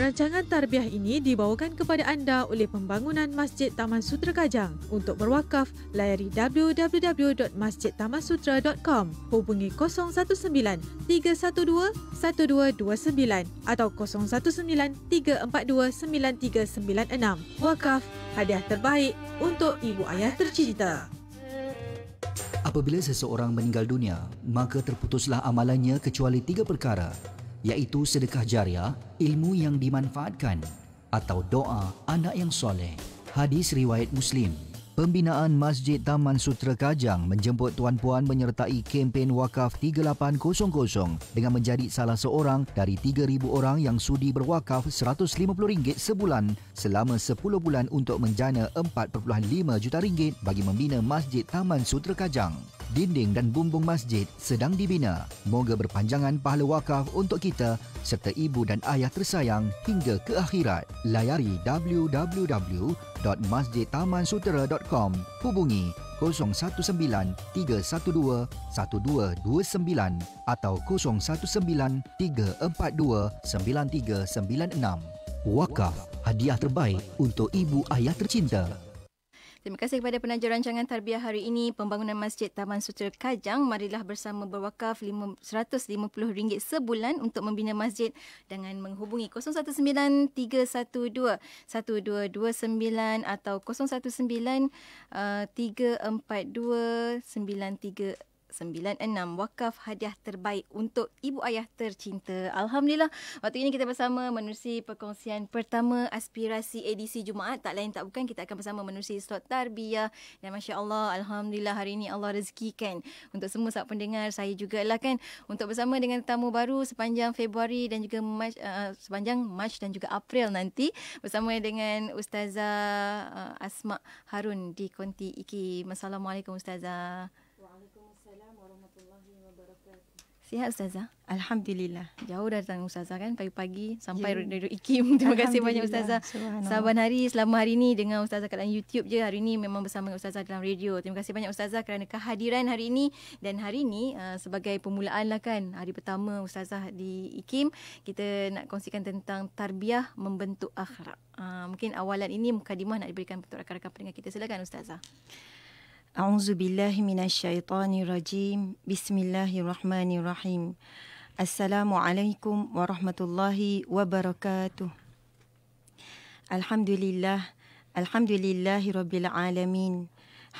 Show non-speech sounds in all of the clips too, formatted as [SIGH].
Rancangan tarbiah ini dibawakan kepada anda oleh pembangunan Masjid Taman Sutera Kajang. Untuk berwakaf, layari www.masjidtamansutera.com. Hubungi 019-312-1229 atau 019-342-9396. Wakaf, hadiah terbaik untuk ibu ayah tercinta. Apabila seseorang meninggal dunia, maka terputuslah amalannya kecuali tiga perkara iaitu sedekah jariah, ilmu yang dimanfaatkan atau doa anak yang soleh. Hadis riwayat Muslim. Pembinaan Masjid Taman Sutera Kajang menjemput tuan-puan menyertai kempen wakaf 3800 dengan menjadi salah seorang dari 3000 orang yang sudi berwakaf RM150 sebulan selama 10 bulan untuk menjana 4.5 juta ringgit bagi membina Masjid Taman Sutera Kajang. Dinding dan bumbung masjid sedang dibina. Moga berpanjangan pahala wakaf untuk kita serta ibu dan ayah tersayang hingga ke akhirat. Layari www www.masjidtamansutera.com Hubungi 019-312-1229 atau 019-342-9396 Wakaf, hadiah terbaik untuk ibu ayah tercinta. Terima kasih kepada penaja rancangan tarbiah hari ini. Pembangunan Masjid Taman Sutera Kajang. Marilah bersama berwakaf RM150 sebulan untuk membina masjid dengan menghubungi 019-312-1229 atau 019-342-9300. 96 wakaf hadiah terbaik untuk ibu ayah tercinta. Alhamdulillah, waktu ini kita bersama menerusi perkongsian pertama aspirasi edisi Jumaat. Tak lain tak bukan kita akan bersama menerusi slot tarbiyah dan Masya Allah, Alhamdulillah hari ini Allah rezekikan untuk semua sahabat pendengar saya juga lah kan untuk bersama dengan tetamu baru sepanjang Februari dan juga Mac, uh, sepanjang Mac dan juga April nanti bersama dengan Ustazah uh, Asma Harun di Konti Iki. Assalamualaikum Ustazah. Sihat Ustazah? Alhamdulillah. Jauh datang Ustazah kan pagi-pagi sampai yeah. Rodo Ikim. [LAUGHS] Terima kasih banyak Ustazah. Saban hari selama hari ini dengan Ustazah kat dalam YouTube je. Hari ini memang bersama Ustazah dalam radio. Terima kasih banyak Ustazah kerana kehadiran hari ini. Dan hari ini uh, sebagai permulaan lah kan. Hari pertama Ustazah di Ikim. Kita nak kongsikan tentang tarbiyah membentuk akhlak. Uh, mungkin awalan ini muka dimah nak diberikan untuk rakan-rakan pendengar kita. Silakan Ustazah. Ustazah. A'udzubillahi minasyaitonirrajim. Bismillahirrahmanirrahim. Assalamualaikum warahmatullahi wabarakatuh. Alhamdulillah. Alhamdulillahirabbil alamin.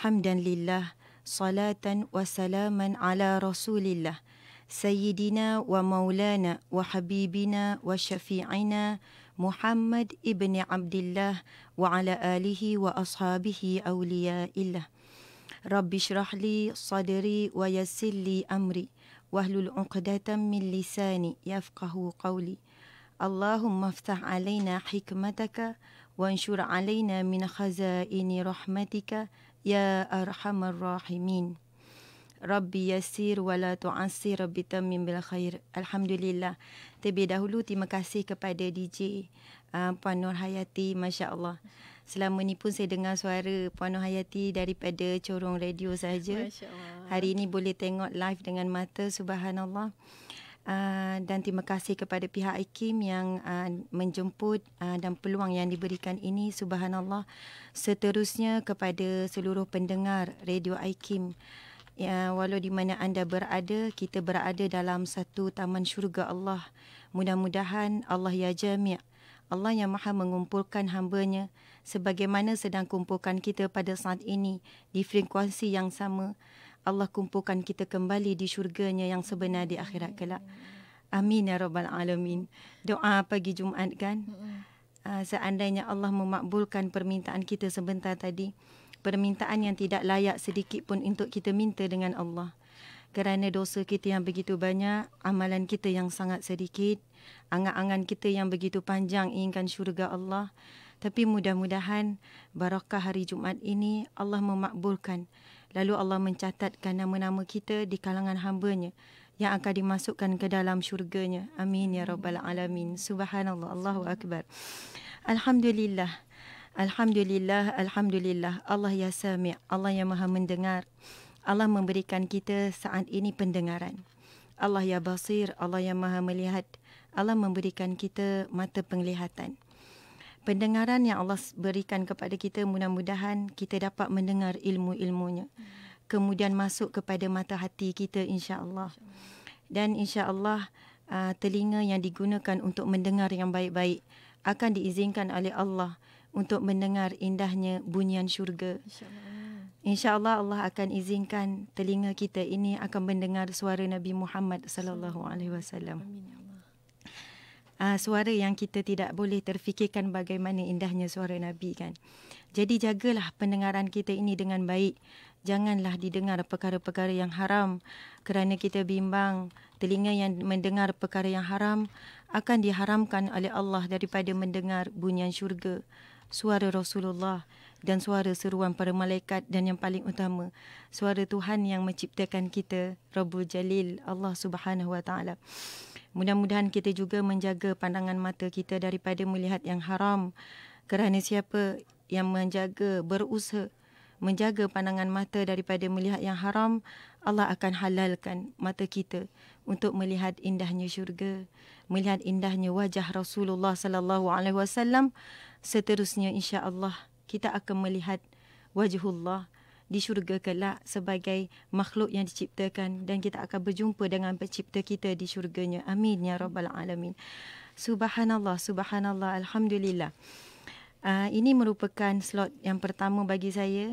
Hamdan lillah. Salatan wa salaman ala Rasulillah. Sayyidina wa maulana wa habibina wa syafi'ina Muhammad ibn Abdullah wa ala alihi wa ashabihi awliya illah. Rabbi syrah li sadri wa yassir li amri wahlul 'uqdatam min lisani yafqahu qawli. Allahumma aftah alaina hikmataka wa anshur alaina min khazaini rahmatika ya arhamar rahimin. Rabbi yasir wa la tu'assir rabbi bil khair. Alhamdulillah. Terlebih dahulu terima kasih kepada DJ uh, Puan Nur Hayati masya-Allah. masya Selama ni pun saya dengar suara Puan Nur Hayati daripada corong radio saja. Hari ini boleh tengok live dengan mata subhanallah. Uh, dan terima kasih kepada pihak IKIM yang uh, menjemput uh, dan peluang yang diberikan ini subhanallah seterusnya kepada seluruh pendengar radio IKIM ya uh, walau di mana anda berada kita berada dalam satu taman syurga Allah mudah-mudahan Allah ya jami' Allah yang maha mengumpulkan hambanya sebagaimana sedang kumpulkan kita pada saat ini di frekuensi yang sama. Allah kumpulkan kita kembali di syurganya yang sebenar di akhirat kelak. Amin ya rabbal alamin. Doa pagi Jumaat kan? Ah, seandainya Allah memakbulkan permintaan kita sebentar tadi, permintaan yang tidak layak sedikit pun untuk kita minta dengan Allah. Kerana dosa kita yang begitu banyak, amalan kita yang sangat sedikit, angan-angan kita yang begitu panjang inginkan syurga Allah, tapi mudah-mudahan barakah hari Jumaat ini Allah memakbulkan. Lalu Allah mencatatkan nama-nama kita di kalangan hambanya yang akan dimasukkan ke dalam syurganya. Amin ya rabbal alamin. Subhanallah, Allahu akbar. Alhamdulillah. Alhamdulillah, alhamdulillah. Allah ya Sami', Allah yang Maha mendengar. Allah memberikan kita saat ini pendengaran. Allah ya Basir, Allah yang Maha melihat. Allah memberikan kita mata penglihatan pendengaran yang Allah berikan kepada kita mudah-mudahan kita dapat mendengar ilmu-ilmunya kemudian masuk kepada mata hati kita insya-Allah. Dan insya-Allah uh, telinga yang digunakan untuk mendengar yang baik-baik akan diizinkan oleh Allah untuk mendengar indahnya bunyian syurga. Insya-Allah. Insya-Allah Allah akan izinkan telinga kita ini akan mendengar suara Nabi Muhammad sallallahu alaihi wasallam. Amin. Ya uh, suara yang kita tidak boleh terfikirkan bagaimana indahnya suara Nabi kan. Jadi jagalah pendengaran kita ini dengan baik. Janganlah didengar perkara-perkara yang haram kerana kita bimbang telinga yang mendengar perkara yang haram akan diharamkan oleh Allah daripada mendengar bunyian syurga, suara Rasulullah dan suara seruan para malaikat dan yang paling utama suara Tuhan yang menciptakan kita Rabbul Jalil Allah Subhanahu Wa Taala. Mudah-mudahan kita juga menjaga pandangan mata kita daripada melihat yang haram. Kerana siapa yang menjaga, berusaha menjaga pandangan mata daripada melihat yang haram, Allah akan halalkan mata kita untuk melihat indahnya syurga, melihat indahnya wajah Rasulullah sallallahu alaihi wasallam. Seterusnya insya-Allah kita akan melihat wajahullah. Allah di syurga kelak sebagai makhluk yang diciptakan dan kita akan berjumpa dengan pencipta kita di syurganya. Amin ya rabbal alamin. Subhanallah, subhanallah, alhamdulillah. Uh, ini merupakan slot yang pertama bagi saya.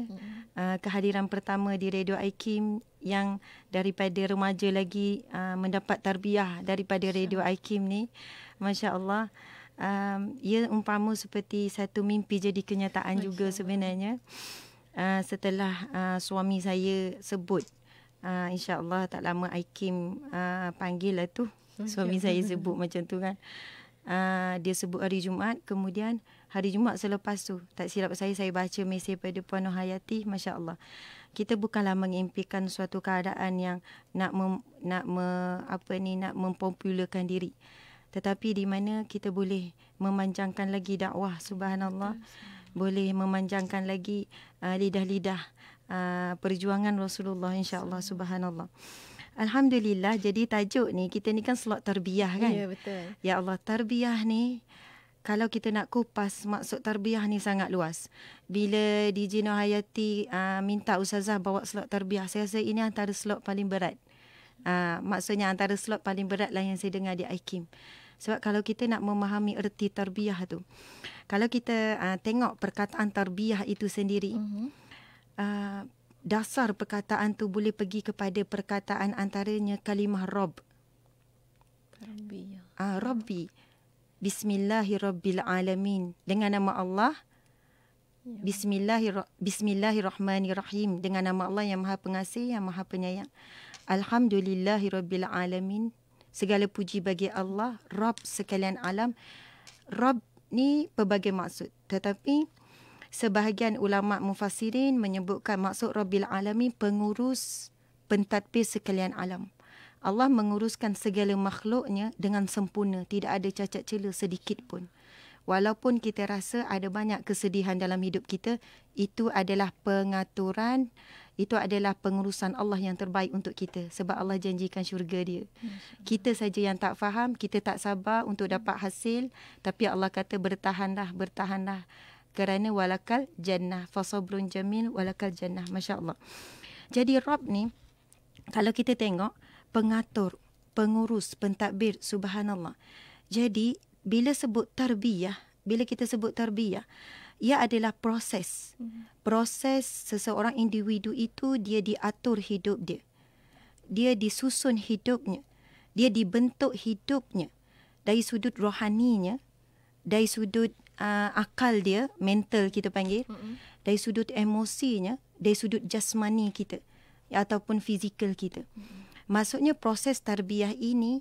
Uh, kehadiran pertama di Radio Aikim yang daripada remaja lagi uh, mendapat tarbiyah daripada Radio Aikim ni. Masya-Allah. Um, ia umpama seperti satu mimpi jadi kenyataan Masya juga Allah. sebenarnya. Ah, setelah uh, suami saya sebut uh, insyaallah tak lama Aikim uh, panggil lah tu oh, ya. suami saya [LAUGHS] sebut macam tu kan uh, dia sebut hari Jumaat kemudian hari Jumaat selepas tu tak silap saya saya baca mesej pada puan Nohayati masyaallah kita bukanlah mengimpikan suatu keadaan yang nak mem, nak me, apa ni nak mempopularkan diri tetapi di mana kita boleh memanjangkan lagi dakwah subhanallah Betul boleh memanjangkan lagi uh, lidah-lidah uh, perjuangan Rasulullah insya-Allah subhanallah. Alhamdulillah jadi tajuk ni kita ni kan slot tarbiyah kan. Ya betul. Ya Allah tarbiyah ni kalau kita nak kupas maksud tarbiyah ni sangat luas. Bila DJ Nohayati uh, minta Ustazah bawa slot tarbiyah, saya rasa ini antara slot paling berat. Uh, maksudnya antara slot paling berat lah yang saya dengar di Aikim. Sebab kalau kita nak memahami erti tarbiyah tu, kalau kita uh, tengok perkataan tarbiyah itu sendiri, uh-huh. uh, dasar perkataan tu boleh pergi kepada perkataan antaranya kalimah rob. Tarbiyah. Uh, ah, Rabbi. Bismillahirrabbilalamin. Dengan nama Allah. Ya. Bismillahir Bismillahirrahmanirrahim dengan nama Allah yang Maha Pengasih yang Maha Penyayang. Alhamdulillahirabbil alamin Segala puji bagi Allah, Rabb sekalian alam. Rabb ni pelbagai maksud. Tetapi sebahagian ulama mufasirin menyebutkan maksud Rabbil alami pengurus pentadbir sekalian alam. Allah menguruskan segala makhluknya dengan sempurna. Tidak ada cacat celah sedikit pun. Walaupun kita rasa ada banyak kesedihan dalam hidup kita, itu adalah pengaturan itu adalah pengurusan Allah yang terbaik untuk kita sebab Allah janjikan syurga dia. Kita saja yang tak faham, kita tak sabar untuk dapat hmm. hasil tapi Allah kata bertahanlah, bertahanlah kerana walakal jannah fasabrun jamil walakal jannah masya-Allah. Jadi Rabb ni kalau kita tengok pengatur, pengurus, pentadbir subhanallah. Jadi bila sebut tarbiyah, bila kita sebut tarbiyah ia adalah proses. Mhm. Proses seseorang individu itu dia diatur hidup dia. Dia disusun hidupnya. Dia dibentuk hidupnya dari sudut rohaninya, dari sudut uh, akal dia, mental kita panggil, mhm. dari sudut emosinya, dari sudut jasmani kita ataupun fizikal kita. Mhm. Maksudnya proses tarbiyah ini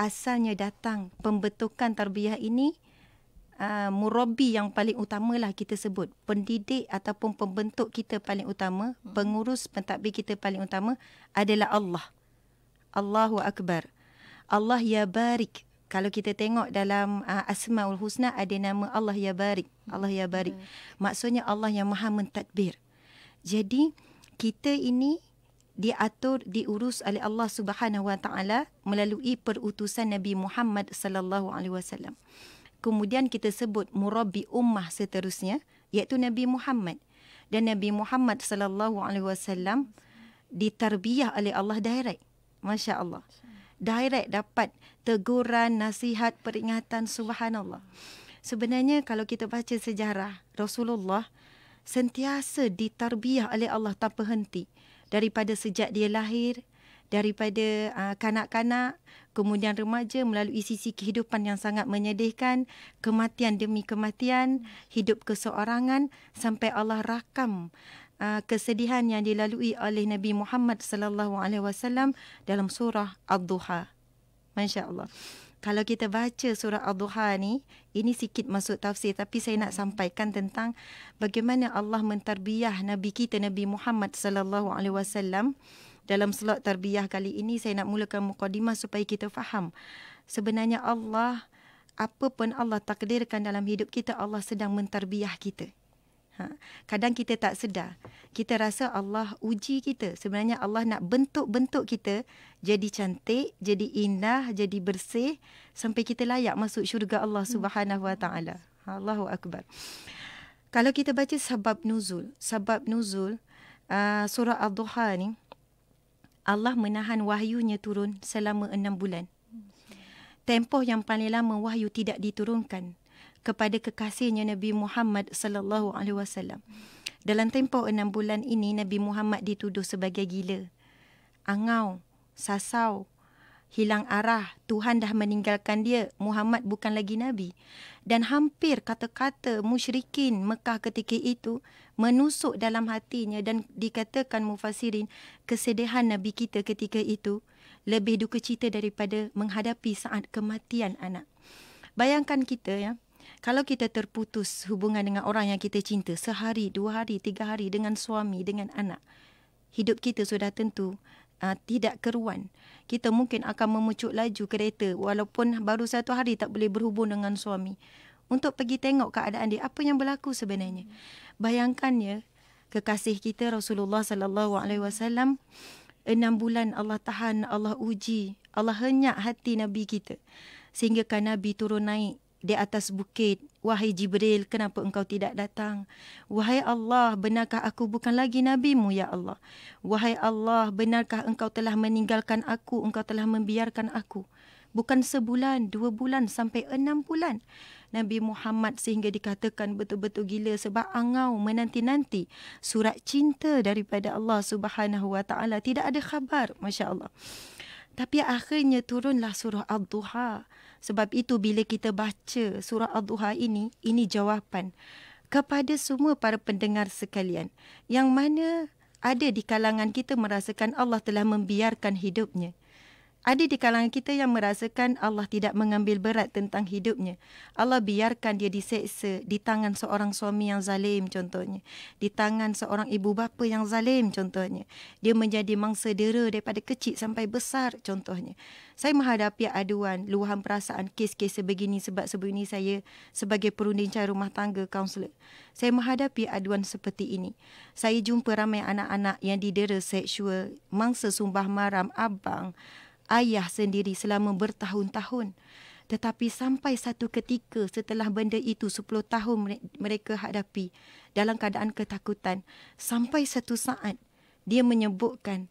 asalnya datang pembentukan tarbiyah ini uh, murabi yang paling utamalah kita sebut pendidik ataupun pembentuk kita paling utama hmm. pengurus pentadbir kita paling utama adalah Allah Allahu akbar Allah ya barik kalau kita tengok dalam uh, asmaul husna ada nama Allah ya barik Allah ya barik hmm. maksudnya Allah yang maha mentadbir jadi kita ini diatur diurus oleh Allah Subhanahu Wa Taala melalui perutusan Nabi Muhammad sallallahu alaihi wasallam kemudian kita sebut murabbi ummah seterusnya iaitu Nabi Muhammad dan Nabi Muhammad sallallahu alaihi wasallam ditarbiyah oleh Allah direct masya-Allah direct dapat teguran nasihat peringatan subhanallah sebenarnya kalau kita baca sejarah Rasulullah sentiasa ditarbiyah oleh Allah tanpa henti daripada sejak dia lahir daripada uh, kanak-kanak kemudian remaja melalui sisi kehidupan yang sangat menyedihkan kematian demi kematian hidup keseorangan sampai Allah rakam uh, kesedihan yang dilalui oleh Nabi Muhammad sallallahu alaihi wasallam dalam surah Ad-Duha. Masya-Allah. Kalau kita baca surah Ad-Duha ni, ini sikit masuk tafsir tapi saya nak sampaikan tentang bagaimana Allah mentarbiah Nabi kita Nabi Muhammad sallallahu alaihi wasallam dalam slot tarbiyah kali ini saya nak mulakan mukadimah supaya kita faham sebenarnya Allah apa pun Allah takdirkan dalam hidup kita Allah sedang mentarbiyah kita. Ha. Kadang kita tak sedar. Kita rasa Allah uji kita. Sebenarnya Allah nak bentuk-bentuk kita jadi cantik, jadi indah, jadi bersih sampai kita layak masuk syurga Allah hmm. Subhanahu Wa Taala. Allahu Akbar. Kalau kita baca sebab nuzul, sebab nuzul uh, surah Al-Duha ni Allah menahan wahyunya turun selama enam bulan. Tempoh yang paling lama wahyu tidak diturunkan kepada kekasihnya Nabi Muhammad sallallahu alaihi wasallam. Dalam tempoh enam bulan ini Nabi Muhammad dituduh sebagai gila, angau, sasau, hilang arah, Tuhan dah meninggalkan dia, Muhammad bukan lagi Nabi. Dan hampir kata-kata musyrikin Mekah ketika itu menusuk dalam hatinya dan dikatakan mufasirin kesedihan Nabi kita ketika itu lebih duka cita daripada menghadapi saat kematian anak. Bayangkan kita ya, kalau kita terputus hubungan dengan orang yang kita cinta sehari, dua hari, tiga hari dengan suami, dengan anak, hidup kita sudah tentu uh, tidak keruan. Kita mungkin akan memucuk laju kereta walaupun baru satu hari tak boleh berhubung dengan suami. Untuk pergi tengok keadaan dia, apa yang berlaku sebenarnya. Bayangkannya, kekasih kita Rasulullah sallallahu alaihi wasallam enam bulan Allah tahan, Allah uji, Allah henyak hati Nabi kita. Sehingga kan Nabi turun naik di atas bukit. Wahai Jibril, kenapa engkau tidak datang? Wahai Allah, benarkah aku bukan lagi nabimu ya Allah? Wahai Allah, benarkah engkau telah meninggalkan aku, engkau telah membiarkan aku? Bukan sebulan, dua bulan sampai enam bulan. Nabi Muhammad sehingga dikatakan betul-betul gila sebab angau menanti-nanti surat cinta daripada Allah Subhanahu Wa Taala tidak ada khabar, masya Allah. Tapi akhirnya turunlah surah Al-Duha. Sebab itu bila kita baca surah Al-Duha ini, ini jawapan kepada semua para pendengar sekalian yang mana ada di kalangan kita merasakan Allah telah membiarkan hidupnya ada di kalangan kita yang merasakan Allah tidak mengambil berat tentang hidupnya. Allah biarkan dia diseksa di tangan seorang suami yang zalim contohnya. Di tangan seorang ibu bapa yang zalim contohnya. Dia menjadi mangsa dera daripada kecil sampai besar contohnya. Saya menghadapi aduan, luahan perasaan kes-kes sebegini sebab sebelum ini saya sebagai perunding cara rumah tangga kaunselor. Saya menghadapi aduan seperti ini. Saya jumpa ramai anak-anak yang didera seksual, mangsa sumbah maram, abang, ayah sendiri selama bertahun-tahun. Tetapi sampai satu ketika setelah benda itu 10 tahun mereka hadapi dalam keadaan ketakutan, sampai satu saat dia menyebutkan,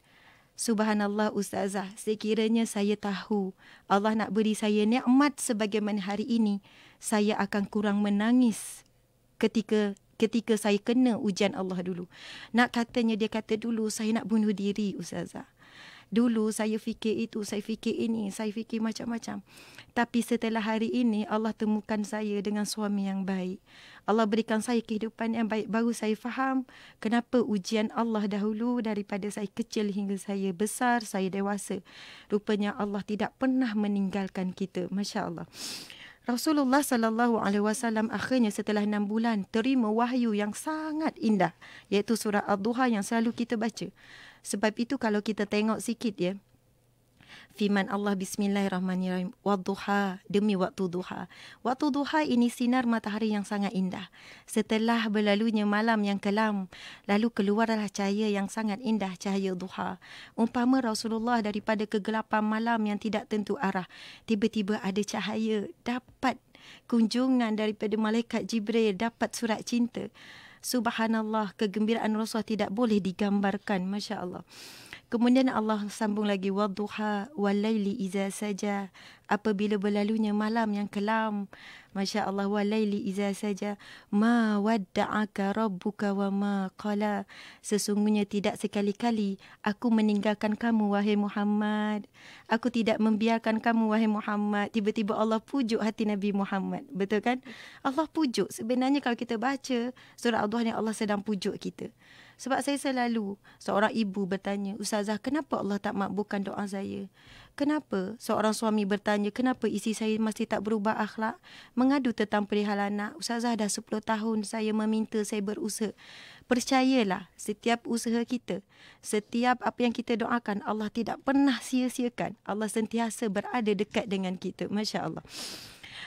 Subhanallah Ustazah, sekiranya saya tahu Allah nak beri saya nikmat sebagaimana hari ini, saya akan kurang menangis ketika ketika saya kena ujian Allah dulu. Nak katanya dia kata dulu saya nak bunuh diri Ustazah dulu saya fikir itu, saya fikir ini, saya fikir macam-macam. Tapi setelah hari ini Allah temukan saya dengan suami yang baik. Allah berikan saya kehidupan yang baik baru saya faham kenapa ujian Allah dahulu daripada saya kecil hingga saya besar, saya dewasa. Rupanya Allah tidak pernah meninggalkan kita. Masya-Allah. Rasulullah sallallahu alaihi wasallam akhirnya setelah 6 bulan terima wahyu yang sangat indah iaitu surah Ad-Duha yang selalu kita baca. Sebab itu kalau kita tengok sikit ya. Firman Allah bismillahirrahmanirrahim. Wadduha demi waktu duha. Waktu duha ini sinar matahari yang sangat indah. Setelah berlalunya malam yang kelam, lalu keluarlah cahaya yang sangat indah, cahaya duha. Umpama Rasulullah daripada kegelapan malam yang tidak tentu arah, tiba-tiba ada cahaya dapat kunjungan daripada malaikat Jibril dapat surat cinta. Subhanallah, kegembiraan Rasulullah tidak boleh digambarkan. Masya Allah. Kemudian Allah sambung lagi wadduha walaili iza saja apabila berlalunya malam yang kelam. Masya-Allah walaili iza saja ma wadda'aka rabbuka wa ma qala sesungguhnya tidak sekali-kali aku meninggalkan kamu wahai Muhammad. Aku tidak membiarkan kamu wahai Muhammad. Tiba-tiba Allah pujuk hati Nabi Muhammad. Betul kan? Allah pujuk. Sebenarnya kalau kita baca surah Ad-Duha ni Allah sedang pujuk kita. Sebab saya selalu seorang ibu bertanya, Ustazah, kenapa Allah tak makbulkan doa saya? Kenapa seorang suami bertanya, kenapa isi saya masih tak berubah akhlak? Mengadu tentang perihal anak, Ustazah dah 10 tahun saya meminta saya berusaha. Percayalah, setiap usaha kita, setiap apa yang kita doakan, Allah tidak pernah sia-siakan. Allah sentiasa berada dekat dengan kita. Masya Allah.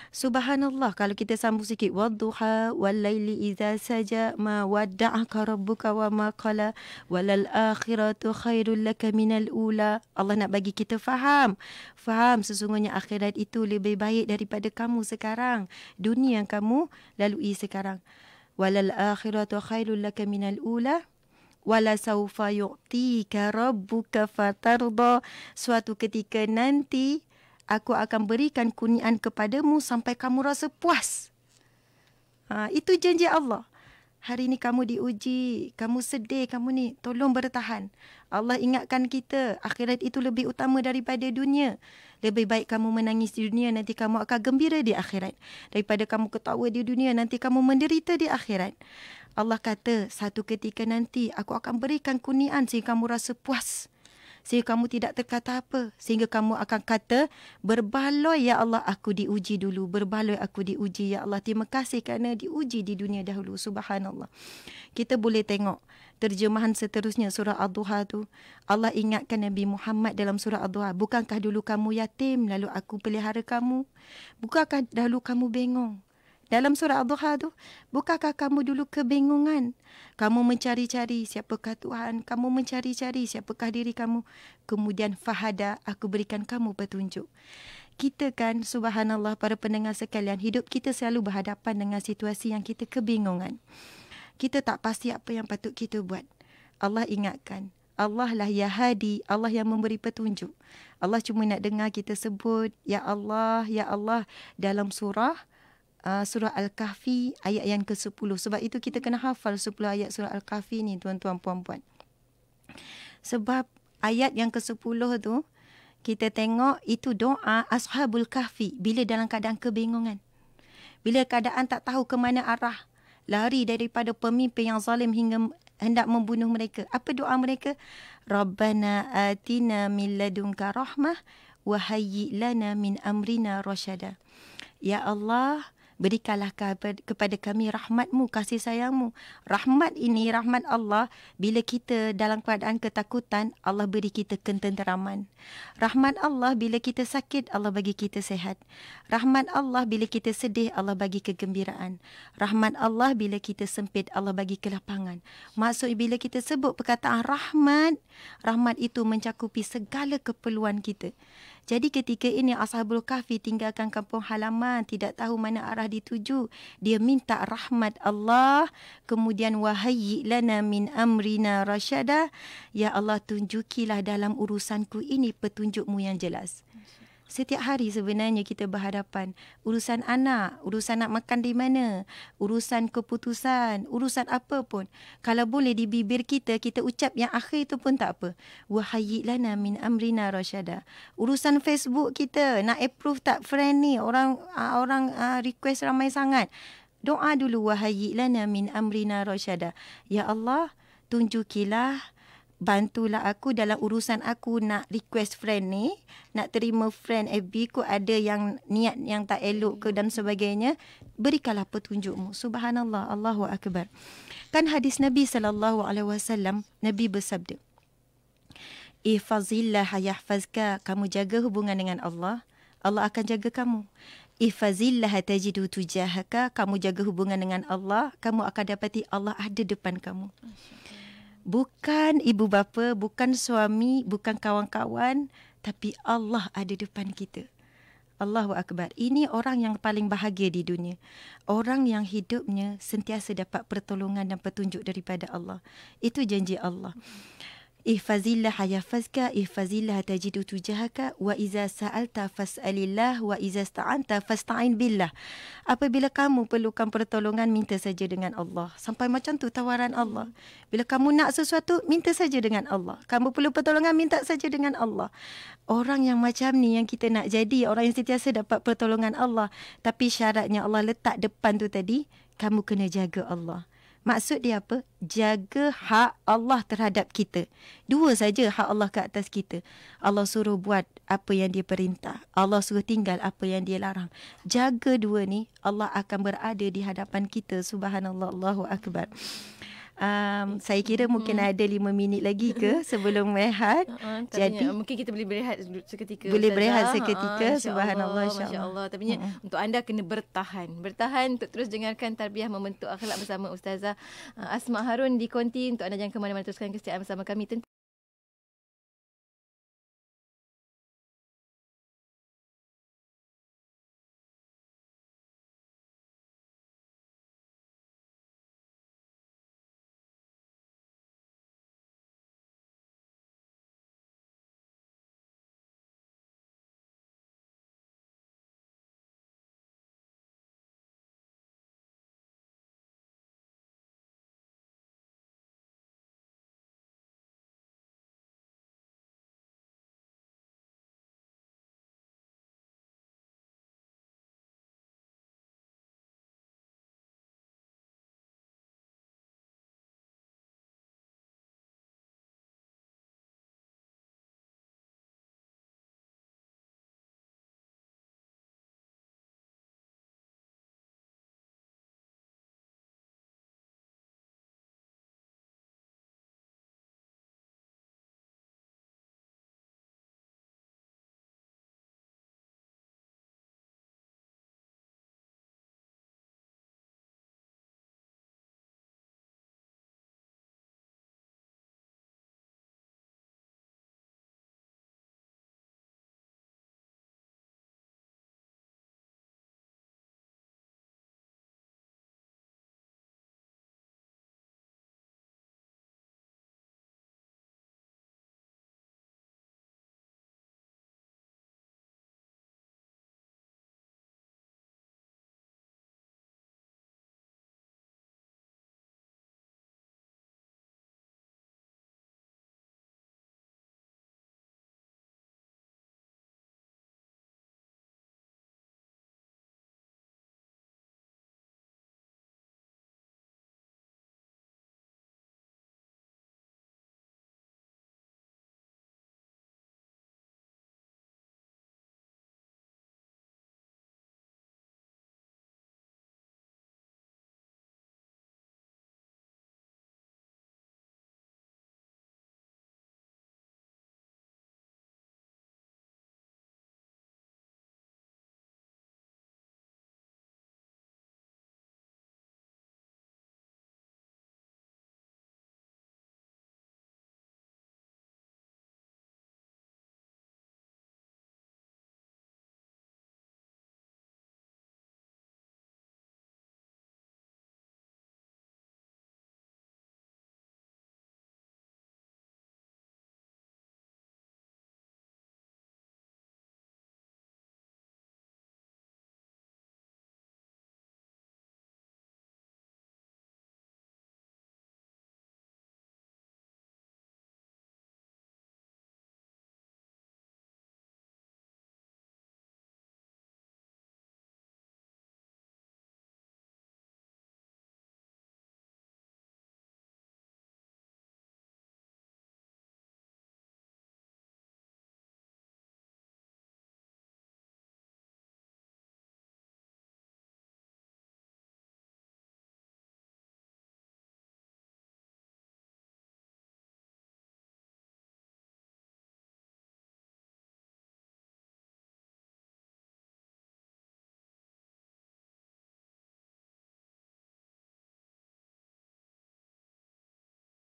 Subhanallah kalau kita sambung sikit wadduha walaili idza saja ma wada'aka rabbuka wa ma qala walal akhiratu khairul laka minal ula. Allah nak bagi kita faham. Faham sesungguhnya akhirat itu lebih baik daripada kamu sekarang. Dunia yang kamu lalui sekarang. Walal akhiratu khairul laka minal ula wala saufa yu'tika rabbuka fatarda suatu ketika nanti aku akan berikan kunian kepadamu sampai kamu rasa puas. Ha, itu janji Allah. Hari ini kamu diuji, kamu sedih, kamu ni tolong bertahan. Allah ingatkan kita, akhirat itu lebih utama daripada dunia. Lebih baik kamu menangis di dunia, nanti kamu akan gembira di akhirat. Daripada kamu ketawa di dunia, nanti kamu menderita di akhirat. Allah kata, satu ketika nanti aku akan berikan kunian sehingga kamu rasa puas. Puas sehingga kamu tidak terkata apa. Sehingga kamu akan kata, berbaloi ya Allah aku diuji dulu. Berbaloi aku diuji ya Allah. Terima kasih kerana diuji di dunia dahulu. Subhanallah. Kita boleh tengok terjemahan seterusnya surah Al-Duha tu. Allah ingatkan Nabi Muhammad dalam surah Al-Duha. Bukankah dulu kamu yatim lalu aku pelihara kamu? Bukankah dahulu kamu bengong? Dalam surah Al-Duha tu, bukakah kamu dulu kebingungan? Kamu mencari-cari siapakah Tuhan? Kamu mencari-cari siapakah diri kamu? Kemudian fahada, aku berikan kamu petunjuk. Kita kan, subhanallah, para pendengar sekalian, hidup kita selalu berhadapan dengan situasi yang kita kebingungan. Kita tak pasti apa yang patut kita buat. Allah ingatkan, Allah lah Hadi, Allah yang memberi petunjuk. Allah cuma nak dengar kita sebut, Ya Allah, Ya Allah, dalam surah, uh, surah Al-Kahfi ayat yang ke-10. Sebab itu kita kena hafal 10 ayat surah Al-Kahfi ni tuan-tuan puan-puan. Sebab ayat yang ke-10 tu kita tengok itu doa Ashabul Kahfi bila dalam keadaan kebingungan. Bila keadaan tak tahu ke mana arah. Lari daripada pemimpin yang zalim hingga hendak membunuh mereka. Apa doa mereka? Rabbana atina min ladunka rahmah wa lana min amrina rashada. Ya Allah, berikanlah kepada kami rahmatmu, kasih sayangmu. Rahmat ini, rahmat Allah, bila kita dalam keadaan ketakutan, Allah beri kita ketenteraman. Rahmat Allah, bila kita sakit, Allah bagi kita sehat. Rahmat Allah, bila kita sedih, Allah bagi kegembiraan. Rahmat Allah, bila kita sempit, Allah bagi kelapangan. Maksud bila kita sebut perkataan rahmat, rahmat itu mencakupi segala keperluan kita. Jadi ketika ini Ashabul Kahfi tinggalkan kampung halaman, tidak tahu mana arah dituju. Dia minta rahmat Allah. Kemudian wahayyi lana min amrina rasyada. Ya Allah tunjukilah dalam urusanku ini petunjukmu yang jelas setiap hari sebenarnya kita berhadapan urusan anak, urusan nak makan di mana, urusan keputusan, urusan apa pun. Kalau boleh di bibir kita kita ucap yang akhir itu pun tak apa. Wahayyilana min amrina rosyada. Urusan Facebook kita nak approve tak friend ni orang ah, orang ah, request ramai sangat. Doa dulu wahayyilana min amrina rosyada. Ya Allah, tunjukilah bantulah aku dalam urusan aku nak request friend ni nak terima friend FB ku ada yang niat yang tak elok ke dan sebagainya berikanlah petunjukmu subhanallah Allahu akbar kan hadis Nabi sallallahu alaihi wasallam Nabi bersabda ihfazillah yahfazka kamu jaga hubungan dengan Allah Allah akan jaga kamu ihfazillah tajidu tujahaka kamu jaga hubungan dengan Allah kamu akan dapati Allah ada depan kamu Masya bukan ibu bapa, bukan suami, bukan kawan-kawan, tapi Allah ada depan kita. Allahu akbar. Ini orang yang paling bahagia di dunia. Orang yang hidupnya sentiasa dapat pertolongan dan petunjuk daripada Allah. Itu janji Allah. hmm Ihfazillah hayafazka, ihfazillah tajidu tujahaka, wa iza sa'alta fas'alillah, wa iza sta'anta fasta'in billah. Apabila kamu perlukan pertolongan, minta saja dengan Allah. Sampai macam tu tawaran Allah. Bila kamu nak sesuatu, minta saja dengan Allah. Kamu perlu pertolongan, minta saja dengan Allah. Orang yang macam ni, yang kita nak jadi, orang yang sentiasa dapat pertolongan Allah. Tapi syaratnya Allah letak depan tu tadi, kamu kena jaga Allah. Maksud dia apa? Jaga hak Allah terhadap kita. Dua saja hak Allah ke atas kita. Allah suruh buat apa yang dia perintah. Allah suruh tinggal apa yang dia larang. Jaga dua ni, Allah akan berada di hadapan kita. Subhanallah, Allahu Akbar. Um, saya kira mungkin hmm. ada lima minit lagi ke [LAUGHS] sebelum rehat. uh ha, ha, Jadi ya. mungkin kita boleh berehat seketika. Boleh berehat ha, seketika uh-huh, subhanallah insya-Allah. Insya Allah. Tapi uh untuk anda kena bertahan. Bertahan untuk terus dengarkan tarbiyah membentuk akhlak bersama ustazah uh, Asma Harun di Konti untuk anda jangan ke mana-mana teruskan kesetiaan bersama kami.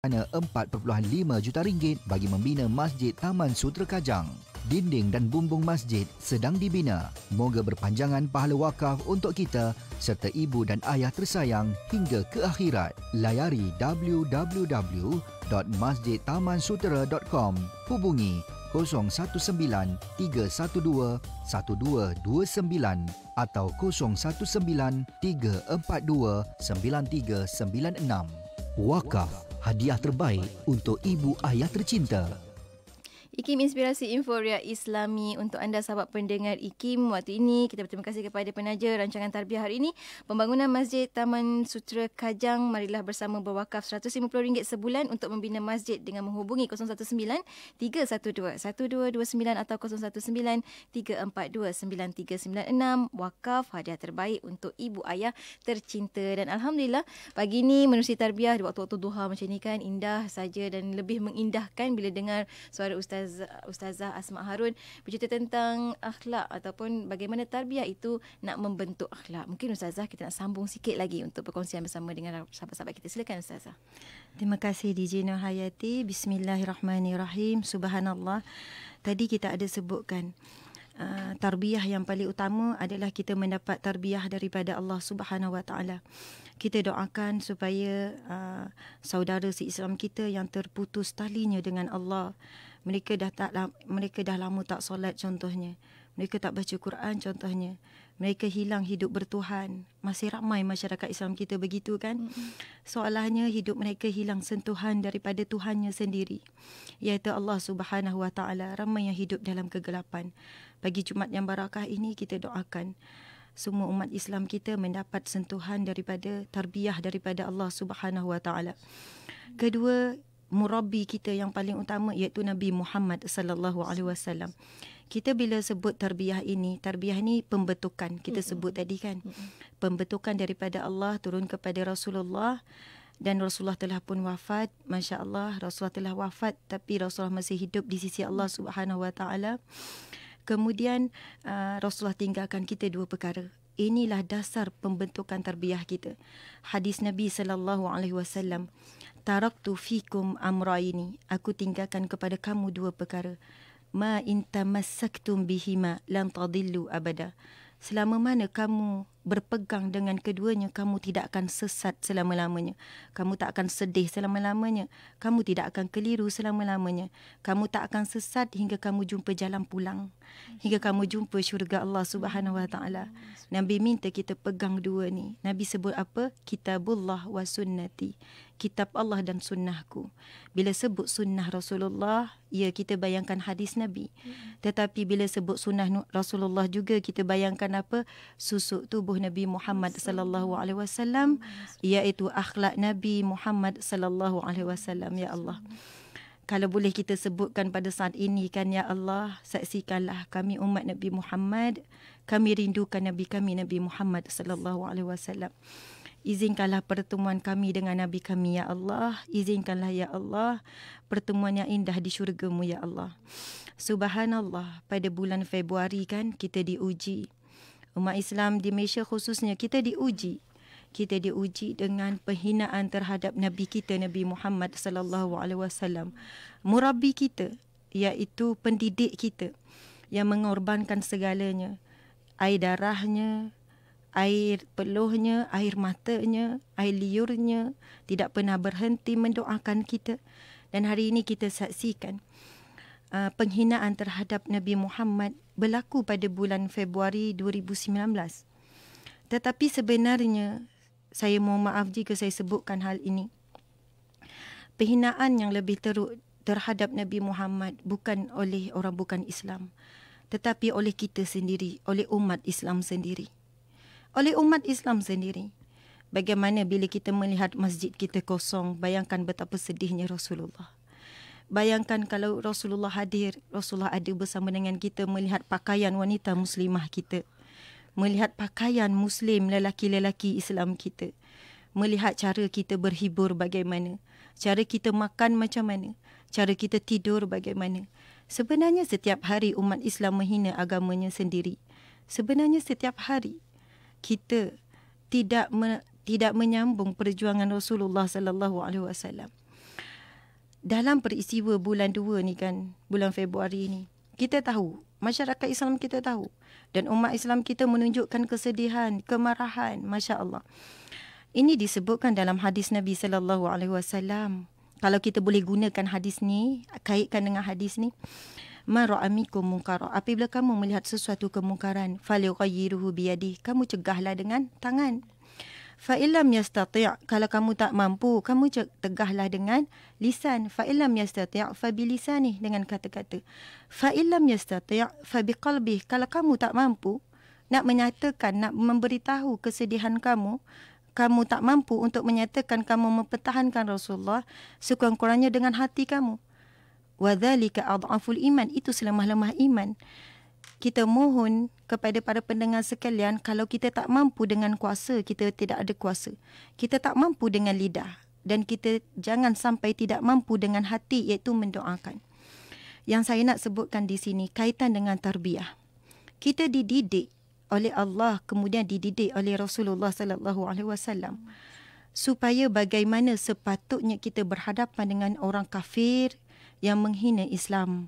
dana 4.5 juta ringgit bagi membina Masjid Taman Sutera Kajang. Dinding dan bumbung masjid sedang dibina. Moga berpanjangan pahala wakaf untuk kita serta ibu dan ayah tersayang hingga ke akhirat. Layari www.masjidtamansutera.com Hubungi 019-312-1229 atau 019-342-9396 wakaf hadiah terbaik untuk ibu ayah tercinta. Ikim Inspirasi Inforia Islami untuk anda sahabat pendengar Ikim. Waktu ini kita berterima kasih kepada penaja rancangan tarbiah hari ini. Pembangunan Masjid Taman Sutra Kajang. Marilah bersama berwakaf RM150 sebulan untuk membina masjid dengan menghubungi 019-312-1229 atau 019-342-9396. Wakaf hadiah terbaik untuk ibu ayah tercinta. Dan Alhamdulillah pagi ini menerusi tarbiah di waktu-waktu duha macam ni kan indah saja dan lebih mengindahkan bila dengar suara Ustaz Ustazah Asma Harun bercerita tentang akhlak ataupun bagaimana tarbiyah itu nak membentuk akhlak. Mungkin Ustazah kita nak sambung sikit lagi untuk perkongsian bersama dengan sahabat-sahabat kita. Silakan Ustazah. Terima kasih DJ Nur Hayati. Bismillahirrahmanirrahim. Subhanallah. Tadi kita ada sebutkan Uh, tarbiyah yang paling utama adalah kita mendapat tarbiyah daripada Allah Subhanahu Wa Taala. Kita doakan supaya uh, saudara si Islam kita yang terputus talinya dengan Allah uh, mereka dah tak mereka dah lama tak solat contohnya mereka tak baca Quran contohnya mereka hilang hidup bertuhan masih ramai masyarakat Islam kita begitu kan soalannya hidup mereka hilang sentuhan daripada Tuhannya sendiri iaitu Allah Subhanahu Wa Taala ramai yang hidup dalam kegelapan bagi Jumat yang barakah ini kita doakan semua umat Islam kita mendapat sentuhan daripada tarbiyah daripada Allah Subhanahu Wa Taala kedua Murabi kita yang paling utama iaitu Nabi Muhammad sallallahu alaihi wasallam. Kita bila sebut tarbiyah ini, tarbiyah ini pembentukan kita mm-hmm. sebut tadi kan. Mm-hmm. Pembentukan daripada Allah turun kepada Rasulullah dan Rasulullah telah pun wafat, masya-Allah Rasulullah telah wafat tapi Rasulullah masih hidup di sisi Allah Subhanahu wa taala. Kemudian uh, Rasulullah tinggalkan kita dua perkara. Inilah dasar pembentukan tarbiyah kita. Hadis Nabi sallallahu alaihi wasallam taraktu fikum amraini. Aku tinggalkan kepada kamu dua perkara. Ma intamassaktum bihima lan tadillu abada. Selama mana kamu berpegang dengan keduanya, kamu tidak akan sesat selama-lamanya. Kamu tak akan sedih selama-lamanya. Kamu tidak akan keliru selama-lamanya. Kamu tak akan sesat hingga kamu jumpa jalan pulang. Hingga kamu jumpa syurga Allah Subhanahu Wa Taala. Nabi minta kita pegang dua ni. Nabi sebut apa? Kitabullah wa sunnati. Kitab Allah dan sunnahku. Bila sebut sunnah Rasulullah, ya kita bayangkan hadis Nabi. Hmm. Tetapi bila sebut sunnah Rasulullah juga, kita bayangkan apa? Susuk tubuh Nabi Muhammad sallallahu alaihi wasallam iaitu akhlak Nabi Muhammad sallallahu alaihi wasallam ya Allah. Kalau boleh kita sebutkan pada saat ini kan ya Allah, saksikanlah kami umat Nabi Muhammad, kami rindukan Nabi kami Nabi Muhammad sallallahu alaihi wasallam. Izinkanlah pertemuan kami dengan Nabi kami ya Allah. Izinkanlah ya Allah pertemuan yang indah di syurga-Mu ya Allah. Subhanallah, pada bulan Februari kan kita diuji umat Islam di Malaysia khususnya kita diuji kita diuji dengan penghinaan terhadap nabi kita Nabi Muhammad sallallahu alaihi wasallam Murabi kita iaitu pendidik kita yang mengorbankan segalanya air darahnya air peluhnya air matanya air liurnya tidak pernah berhenti mendoakan kita dan hari ini kita saksikan Uh, penghinaan terhadap Nabi Muhammad berlaku pada bulan Februari 2019. Tetapi sebenarnya saya mohon maaf jika saya sebutkan hal ini. Penghinaan yang lebih teruk terhadap Nabi Muhammad bukan oleh orang bukan Islam tetapi oleh kita sendiri, oleh umat Islam sendiri. Oleh umat Islam sendiri. Bagaimana bila kita melihat masjid kita kosong, bayangkan betapa sedihnya Rasulullah bayangkan kalau Rasulullah hadir, Rasulullah ada bersama dengan kita melihat pakaian wanita muslimah kita. Melihat pakaian muslim lelaki-lelaki Islam kita. Melihat cara kita berhibur bagaimana. Cara kita makan macam mana. Cara kita tidur bagaimana. Sebenarnya setiap hari umat Islam menghina agamanya sendiri. Sebenarnya setiap hari kita tidak me- tidak menyambung perjuangan Rasulullah sallallahu alaihi wasallam dalam peristiwa bulan 2 ni kan, bulan Februari ni, kita tahu, masyarakat Islam kita tahu. Dan umat Islam kita menunjukkan kesedihan, kemarahan, Masya Allah. Ini disebutkan dalam hadis Nabi Sallallahu Alaihi Wasallam. Kalau kita boleh gunakan hadis ni, kaitkan dengan hadis ni. maro ra'amikum mungkar. Apabila kamu melihat sesuatu kemungkaran, falyughayyiruhu biyadi. Kamu cegahlah dengan tangan. Fa'ilam illam kalau kamu tak mampu kamu tegahlah dengan lisan Fa'ilam illam yastati' fa bilisanih dengan kata-kata Fa'ilam illam yastati' fa biqalbih kalau kamu tak mampu nak menyatakan nak memberitahu kesedihan kamu kamu tak mampu untuk menyatakan kamu mempertahankan Rasulullah sekurang-kurangnya dengan hati kamu wa dhalika adhaful iman itu selemah-lemah iman kita mohon kepada para pendengar sekalian kalau kita tak mampu dengan kuasa kita tidak ada kuasa kita tak mampu dengan lidah dan kita jangan sampai tidak mampu dengan hati iaitu mendoakan yang saya nak sebutkan di sini kaitan dengan tarbiyah kita dididik oleh Allah kemudian dididik oleh Rasulullah sallallahu alaihi wasallam supaya bagaimana sepatutnya kita berhadapan dengan orang kafir yang menghina Islam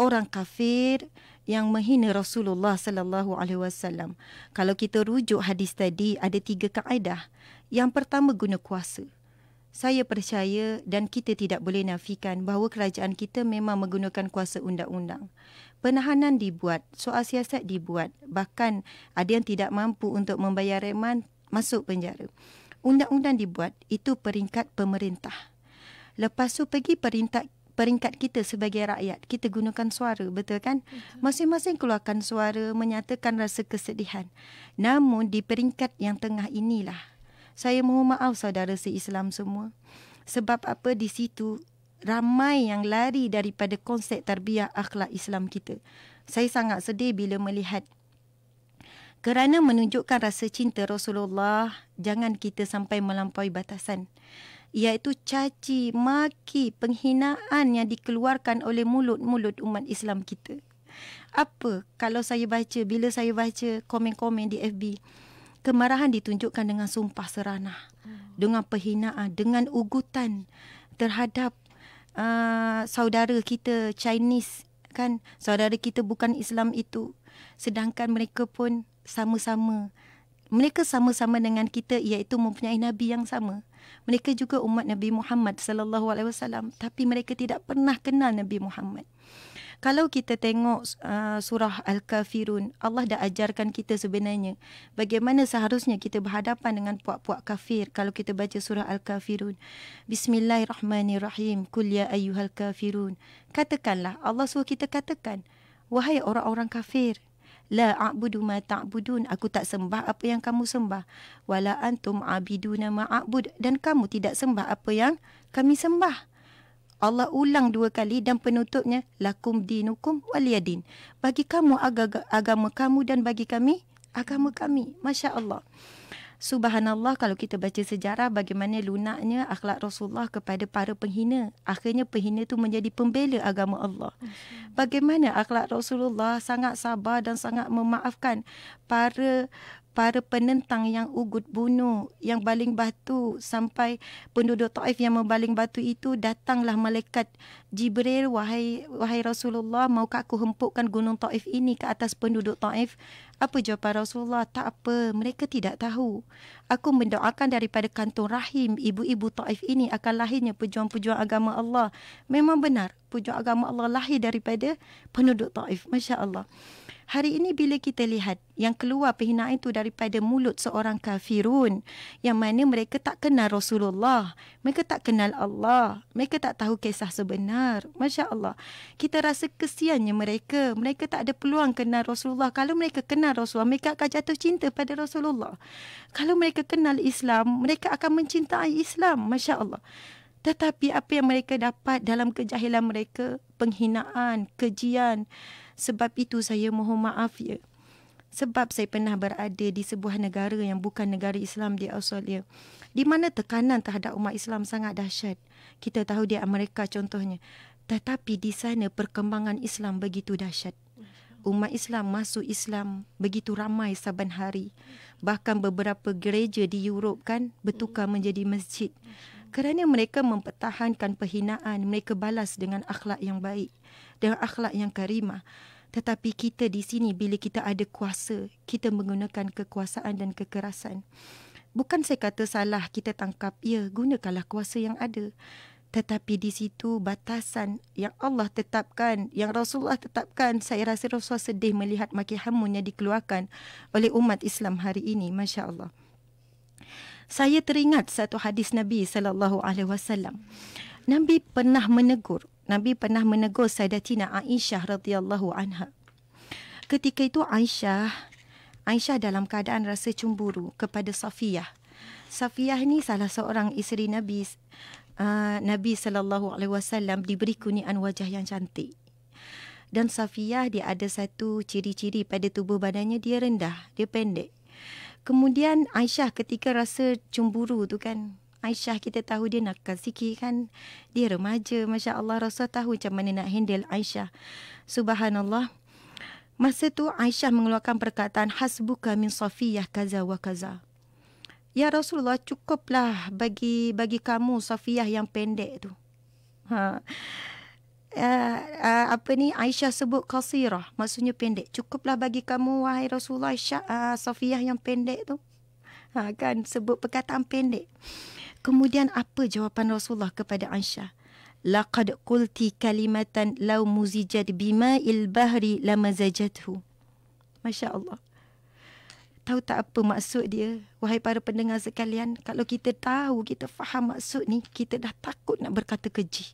orang kafir yang menghina Rasulullah sallallahu alaihi wasallam. Kalau kita rujuk hadis tadi ada tiga kaedah. Yang pertama guna kuasa. Saya percaya dan kita tidak boleh nafikan bahawa kerajaan kita memang menggunakan kuasa undang-undang. Penahanan dibuat, soal siasat dibuat, bahkan ada yang tidak mampu untuk membayar reman masuk penjara. Undang-undang dibuat, itu peringkat pemerintah. Lepas tu pergi peringkat peringkat kita sebagai rakyat kita gunakan suara betul kan masing-masing keluarkan suara menyatakan rasa kesedihan namun di peringkat yang tengah inilah saya mohon maaf saudara se-Islam semua sebab apa di situ ramai yang lari daripada konsep tarbiyah akhlak Islam kita saya sangat sedih bila melihat kerana menunjukkan rasa cinta Rasulullah jangan kita sampai melampaui batasan iaitu caci maki penghinaan yang dikeluarkan oleh mulut-mulut umat Islam kita. Apa kalau saya baca bila saya baca komen-komen di FB kemarahan ditunjukkan dengan sumpah serana, hmm. dengan penghinaan, dengan ugutan terhadap uh, saudara kita Chinese kan saudara kita bukan Islam itu sedangkan mereka pun sama-sama mereka sama-sama dengan kita iaitu mempunyai nabi yang sama mereka juga umat Nabi Muhammad sallallahu alaihi wasallam tapi mereka tidak pernah kenal Nabi Muhammad kalau kita tengok uh, surah Al-Kafirun, Allah dah ajarkan kita sebenarnya bagaimana seharusnya kita berhadapan dengan puak-puak kafir. Kalau kita baca surah Al-Kafirun, Bismillahirrahmanirrahim, Kul ya ayuhal kafirun. Katakanlah, Allah suruh kita katakan, Wahai orang-orang kafir, La a'budu ma ta'budun. Aku tak sembah apa yang kamu sembah. Wala antum abiduna ma'abud. Dan kamu tidak sembah apa yang kami sembah. Allah ulang dua kali dan penutupnya. Lakum dinukum waliyadin. Bagi kamu agama kamu dan bagi kami agama kami. Masya Masya Allah. Subhanallah kalau kita baca sejarah bagaimana lunaknya akhlak Rasulullah kepada para penghina. Akhirnya penghina itu menjadi pembela agama Allah. Bagaimana akhlak Rasulullah sangat sabar dan sangat memaafkan para para penentang yang ugut bunuh, yang baling batu sampai penduduk Taif yang membaling batu itu datanglah malaikat Jibril wahai wahai Rasulullah maukah aku hempukkan gunung Taif ini ke atas penduduk Taif? Apa jawapan Rasulullah? Tak apa, mereka tidak tahu. Aku mendoakan daripada kantung rahim ibu-ibu Taif ini akan lahirnya pejuang-pejuang agama Allah. Memang benar, pejuang agama Allah lahir daripada penduduk Taif. Masya-Allah. Hari ini bila kita lihat yang keluar penghinaan itu daripada mulut seorang kafirun yang mana mereka tak kenal Rasulullah, mereka tak kenal Allah, mereka tak tahu kisah sebenar. Masya-Allah. Kita rasa kesiannya mereka. Mereka tak ada peluang kenal Rasulullah. Kalau mereka kenal Rasulullah, mereka akan jatuh cinta pada Rasulullah. Kalau mereka kenal Islam, mereka akan mencintai Islam. Masya-Allah. Tetapi apa yang mereka dapat dalam kejahilan mereka, penghinaan, kejian, sebab itu saya mohon maaf ya. Sebab saya pernah berada di sebuah negara yang bukan negara Islam di Australia. Ya. Di mana tekanan terhadap umat Islam sangat dahsyat. Kita tahu di Amerika contohnya. Tetapi di sana perkembangan Islam begitu dahsyat. Umat Islam masuk Islam begitu ramai saban hari. Bahkan beberapa gereja di Europe kan bertukar menjadi masjid. Kerana mereka mempertahankan perhinaan, mereka balas dengan akhlak yang baik dengan akhlak yang karimah. Tetapi kita di sini bila kita ada kuasa, kita menggunakan kekuasaan dan kekerasan. Bukan saya kata salah kita tangkap, ya gunakanlah kuasa yang ada. Tetapi di situ batasan yang Allah tetapkan, yang Rasulullah tetapkan, saya rasa Rasulullah sedih melihat maki hamunnya dikeluarkan oleh umat Islam hari ini, masya Allah. Saya teringat satu hadis Nabi sallallahu alaihi wasallam. Nabi pernah menegur Nabi pernah menegur Sayyidatina Aisyah radhiyallahu anha. Ketika itu Aisyah Aisyah dalam keadaan rasa cemburu kepada Safiyah. Safiyah ni salah seorang isteri Nabi uh, Nabi sallallahu alaihi wasallam diberi kurnian wajah yang cantik. Dan Safiyah dia ada satu ciri-ciri pada tubuh badannya dia rendah, dia pendek. Kemudian Aisyah ketika rasa cemburu tu kan, Aisyah kita tahu dia nakal sikit kan. Dia remaja. Masya Allah Rasul tahu macam mana nak handle Aisyah. Subhanallah. Masa tu Aisyah mengeluarkan perkataan hasbuka min safiyah kaza wa kaza. Ya Rasulullah cukuplah bagi bagi kamu safiyah yang pendek tu. Ha. Uh, uh, apa ni Aisyah sebut qasirah maksudnya pendek cukuplah bagi kamu wahai Rasulullah Aisyah uh, Safiyah yang pendek tu ha, kan sebut perkataan pendek Kemudian apa jawapan Rasulullah kepada Aisyah? Laqad qulti kalimatan law muzijat bima il bahri lamazajathu. Masya Allah. Tahu tak apa maksud dia? Wahai para pendengar sekalian, kalau kita tahu, kita faham maksud ni, kita dah takut nak berkata keji.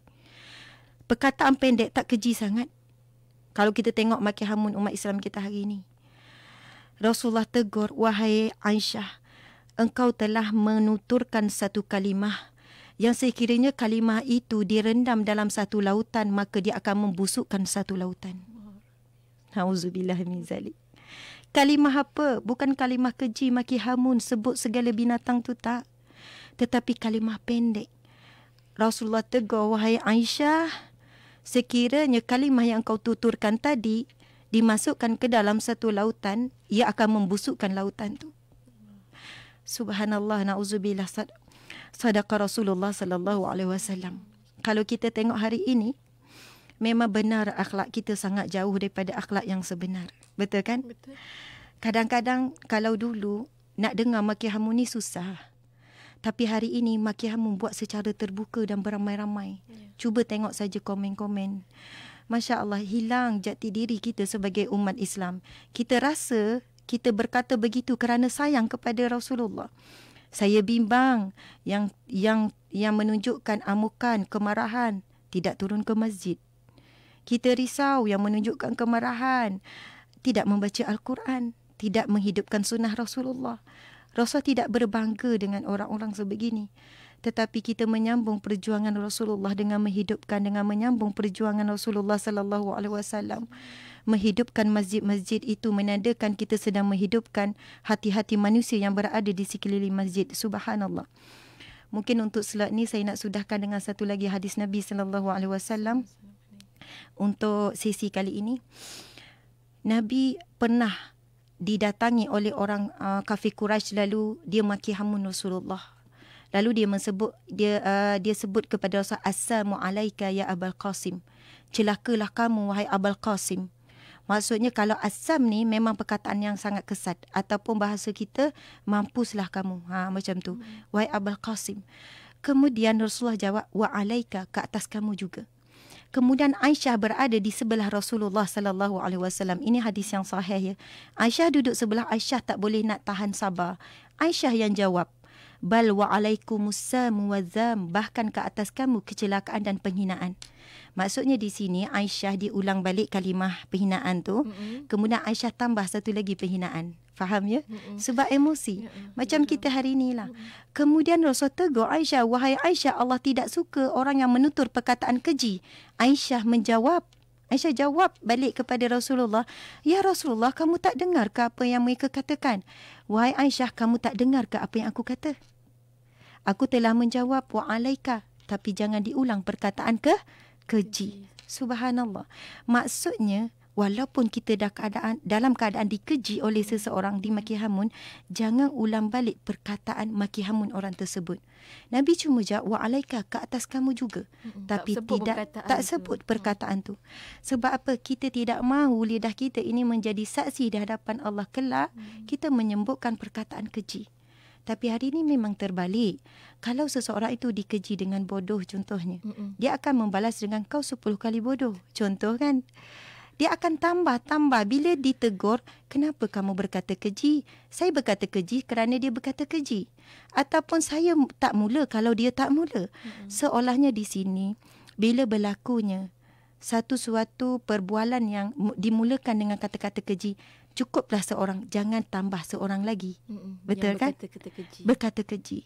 Perkataan pendek tak keji sangat. Kalau kita tengok makin hamun umat Islam kita hari ini. Rasulullah tegur, wahai Aisyah, engkau telah menuturkan satu kalimah yang sekiranya kalimah itu direndam dalam satu lautan maka dia akan membusukkan satu lautan. Nauzubillah min zalik. Kalimah apa? Bukan kalimah keji maki hamun sebut segala binatang tu tak. Tetapi kalimah pendek. Rasulullah tegur wahai Aisyah, sekiranya kalimah yang kau tuturkan tadi dimasukkan ke dalam satu lautan, ia akan membusukkan lautan tu. Subhanallah na'uzubillah sad sadaqa Rasulullah sallallahu alaihi wasallam. Kalau kita tengok hari ini memang benar akhlak kita sangat jauh daripada akhlak yang sebenar. Betul kan? Kadang-kadang kalau dulu nak dengar makihamu ni susah. Tapi hari ini makihamu buat secara terbuka dan beramai-ramai. Ya. Cuba tengok saja komen-komen. Masya Allah, hilang jati diri kita sebagai umat Islam. Kita rasa kita berkata begitu kerana sayang kepada Rasulullah. Saya bimbang yang yang yang menunjukkan amukan kemarahan tidak turun ke masjid. Kita risau yang menunjukkan kemarahan tidak membaca Al-Quran, tidak menghidupkan sunnah Rasulullah. Rasul tidak berbangga dengan orang-orang sebegini. Tetapi kita menyambung perjuangan Rasulullah dengan menghidupkan dengan menyambung perjuangan Rasulullah sallallahu alaihi wasallam menghidupkan masjid-masjid itu menandakan kita sedang menghidupkan hati-hati manusia yang berada di sekeliling masjid. Subhanallah. Mungkin untuk selat ini saya nak sudahkan dengan satu lagi hadis Nabi saw. untuk sesi kali ini. Nabi pernah didatangi oleh orang uh, kafir Quraisy lalu dia maki hamun Rasulullah. Lalu dia menyebut dia uh, dia sebut kepada Rasul assalamu alayka ya Abul Qasim. Celakalah kamu wahai Abul Qasim. Maksudnya kalau asam ni memang perkataan yang sangat kesat ataupun bahasa kita mampuslah kamu. Ha macam tu. Hmm. Wai Abul Qasim. Kemudian Rasulullah jawab wa alaika ke atas kamu juga. Kemudian Aisyah berada di sebelah Rasulullah sallallahu alaihi wasallam. Ini hadis yang sahih ya. Aisyah duduk sebelah Aisyah tak boleh nak tahan sabar. Aisyah yang jawab bal wa alaikum bahkan ke atas kamu kecelakaan dan penghinaan. Maksudnya di sini Aisyah diulang balik kalimah penghinaan tu. Mm-hmm. Kemudian Aisyah tambah satu lagi penghinaan. Faham ya? Mm-hmm. Sebab emosi. Mm-hmm. Macam mm-hmm. kita hari inilah. Mm-hmm. Kemudian Rasul tegur Aisyah. Wahai Aisyah Allah tidak suka orang yang menutur perkataan keji. Aisyah menjawab. Aisyah jawab balik kepada Rasulullah. Ya Rasulullah kamu tak dengar ke apa yang mereka katakan? Wahai Aisyah kamu tak dengar ke apa yang aku kata? Aku telah menjawab wa'alaika. Tapi jangan diulang perkataan ke keji. Subhanallah. Maksudnya walaupun kita dah keadaan dalam keadaan dikeji oleh seseorang di maki hamun, jangan ulang balik perkataan maki hamun orang tersebut. Nabi cuma jawab wa ke atas kamu juga. Hmm, Tapi tak tidak tak sebut tu. Mm. perkataan tu. Sebab apa? Kita tidak mahu lidah kita ini menjadi saksi di hadapan Allah kelak hmm. kita menyembuhkan perkataan keji. Hmm. Tapi hari ini memang terbalik. Kalau seseorang itu dikeji dengan bodoh contohnya, Mm-mm. dia akan membalas dengan kau 10 kali bodoh. Contoh kan? Dia akan tambah-tambah bila ditegur, kenapa kamu berkata keji? Saya berkata keji kerana dia berkata keji. Ataupun saya tak mula kalau dia tak mula. Mm-hmm. Seolahnya di sini, bila berlakunya satu-suatu perbualan yang dimulakan dengan kata-kata keji, cukuplah seorang jangan tambah seorang lagi Mm-mm. betul yang kan berkata keji berkata keji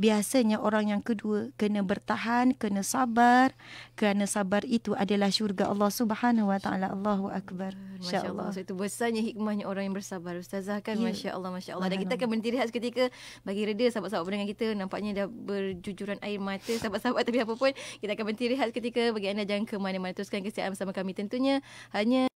biasanya orang yang kedua kena bertahan kena sabar kerana sabar itu adalah syurga Allah Subhanahu wa taala Allahu akbar masyaallah so, itu besarnya hikmahnya orang yang bersabar ustazah kan yeah. masyaallah masyaallah dan kita akan berhenti rehat seketika bagi reda sahabat-sahabat dengan kita nampaknya dah berjujuran air mata sahabat-sahabat [LAUGHS] tapi apa pun kita akan berhenti rehat seketika bagi anda jangan ke mana-mana teruskan kesiaran bersama kami tentunya hanya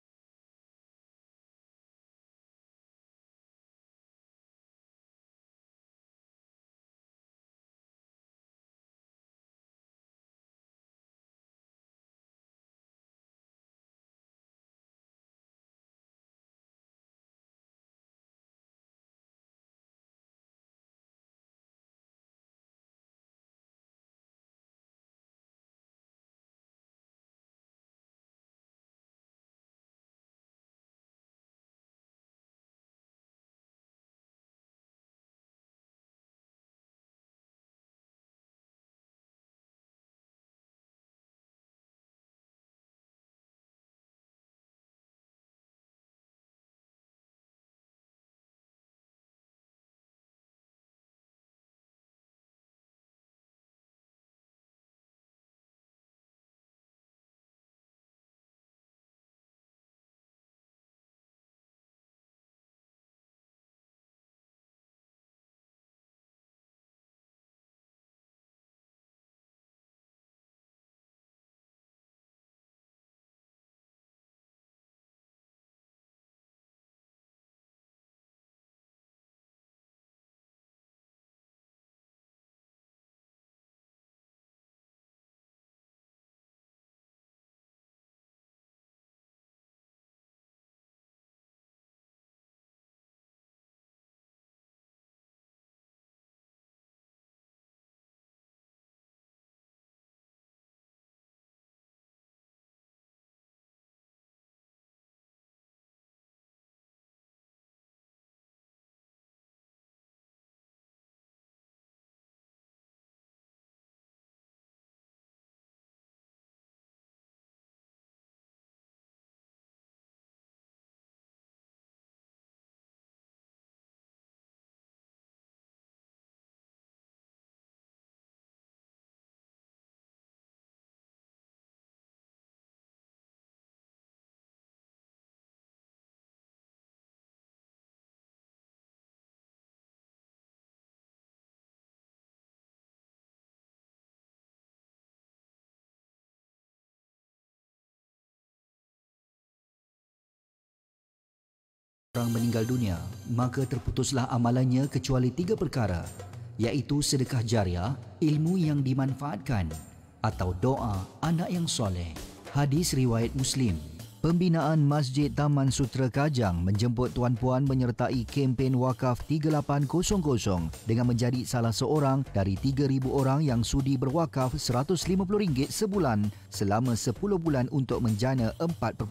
orang meninggal dunia, maka terputuslah amalannya kecuali tiga perkara, iaitu sedekah jariah, ilmu yang dimanfaatkan, atau doa anak yang soleh. Hadis Riwayat Muslim Pembinaan Masjid Taman Sutra Kajang menjemput Tuan Puan menyertai kempen wakaf 3800 dengan menjadi salah seorang dari 3,000 orang yang sudi berwakaf RM150 sebulan selama 10 bulan untuk menjana 4.5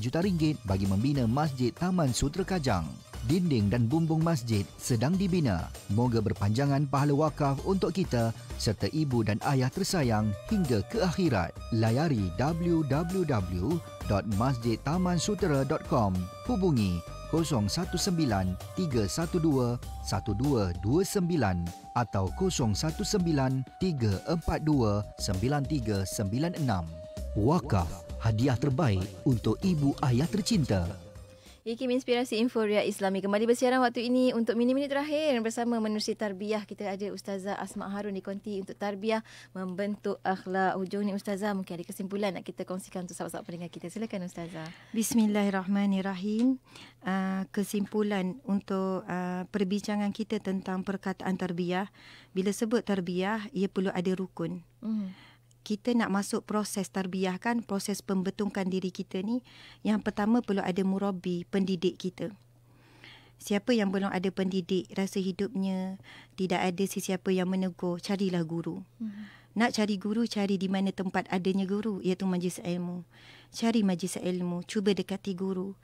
juta ringgit bagi membina Masjid Taman Sutera Kajang. Dinding dan bumbung masjid sedang dibina. Moga berpanjangan pahala wakaf untuk kita serta ibu dan ayah tersayang hingga ke akhirat. Layari www.masjidtamansutera.com Hubungi 0377 8822 019-312-1229 atau 019-342-9396. Wakaf, hadiah terbaik untuk ibu ayah tercinta. IKIM Inspirasi Inforia Islami kembali bersiaran waktu ini untuk minit-minit terakhir bersama menerusi tarbiyah kita ada Ustazah Asma Harun di Konti untuk tarbiyah membentuk akhlak hujung ni Ustazah mungkin ada kesimpulan nak kita kongsikan untuk sahabat-sahabat pendengar kita silakan Ustazah Bismillahirrahmanirrahim ah, kesimpulan untuk ah, perbincangan kita tentang perkataan tarbiyah bila sebut tarbiyah ia perlu ada rukun hmm kita nak masuk proses tarbiyah kan, proses pembetungkan diri kita ni, yang pertama perlu ada murabi, pendidik kita. Siapa yang belum ada pendidik, rasa hidupnya tidak ada sesiapa yang menegur, carilah guru. Hmm. Nak cari guru, cari di mana tempat adanya guru, iaitu majlis ilmu. Cari majlis ilmu, cuba dekati guru.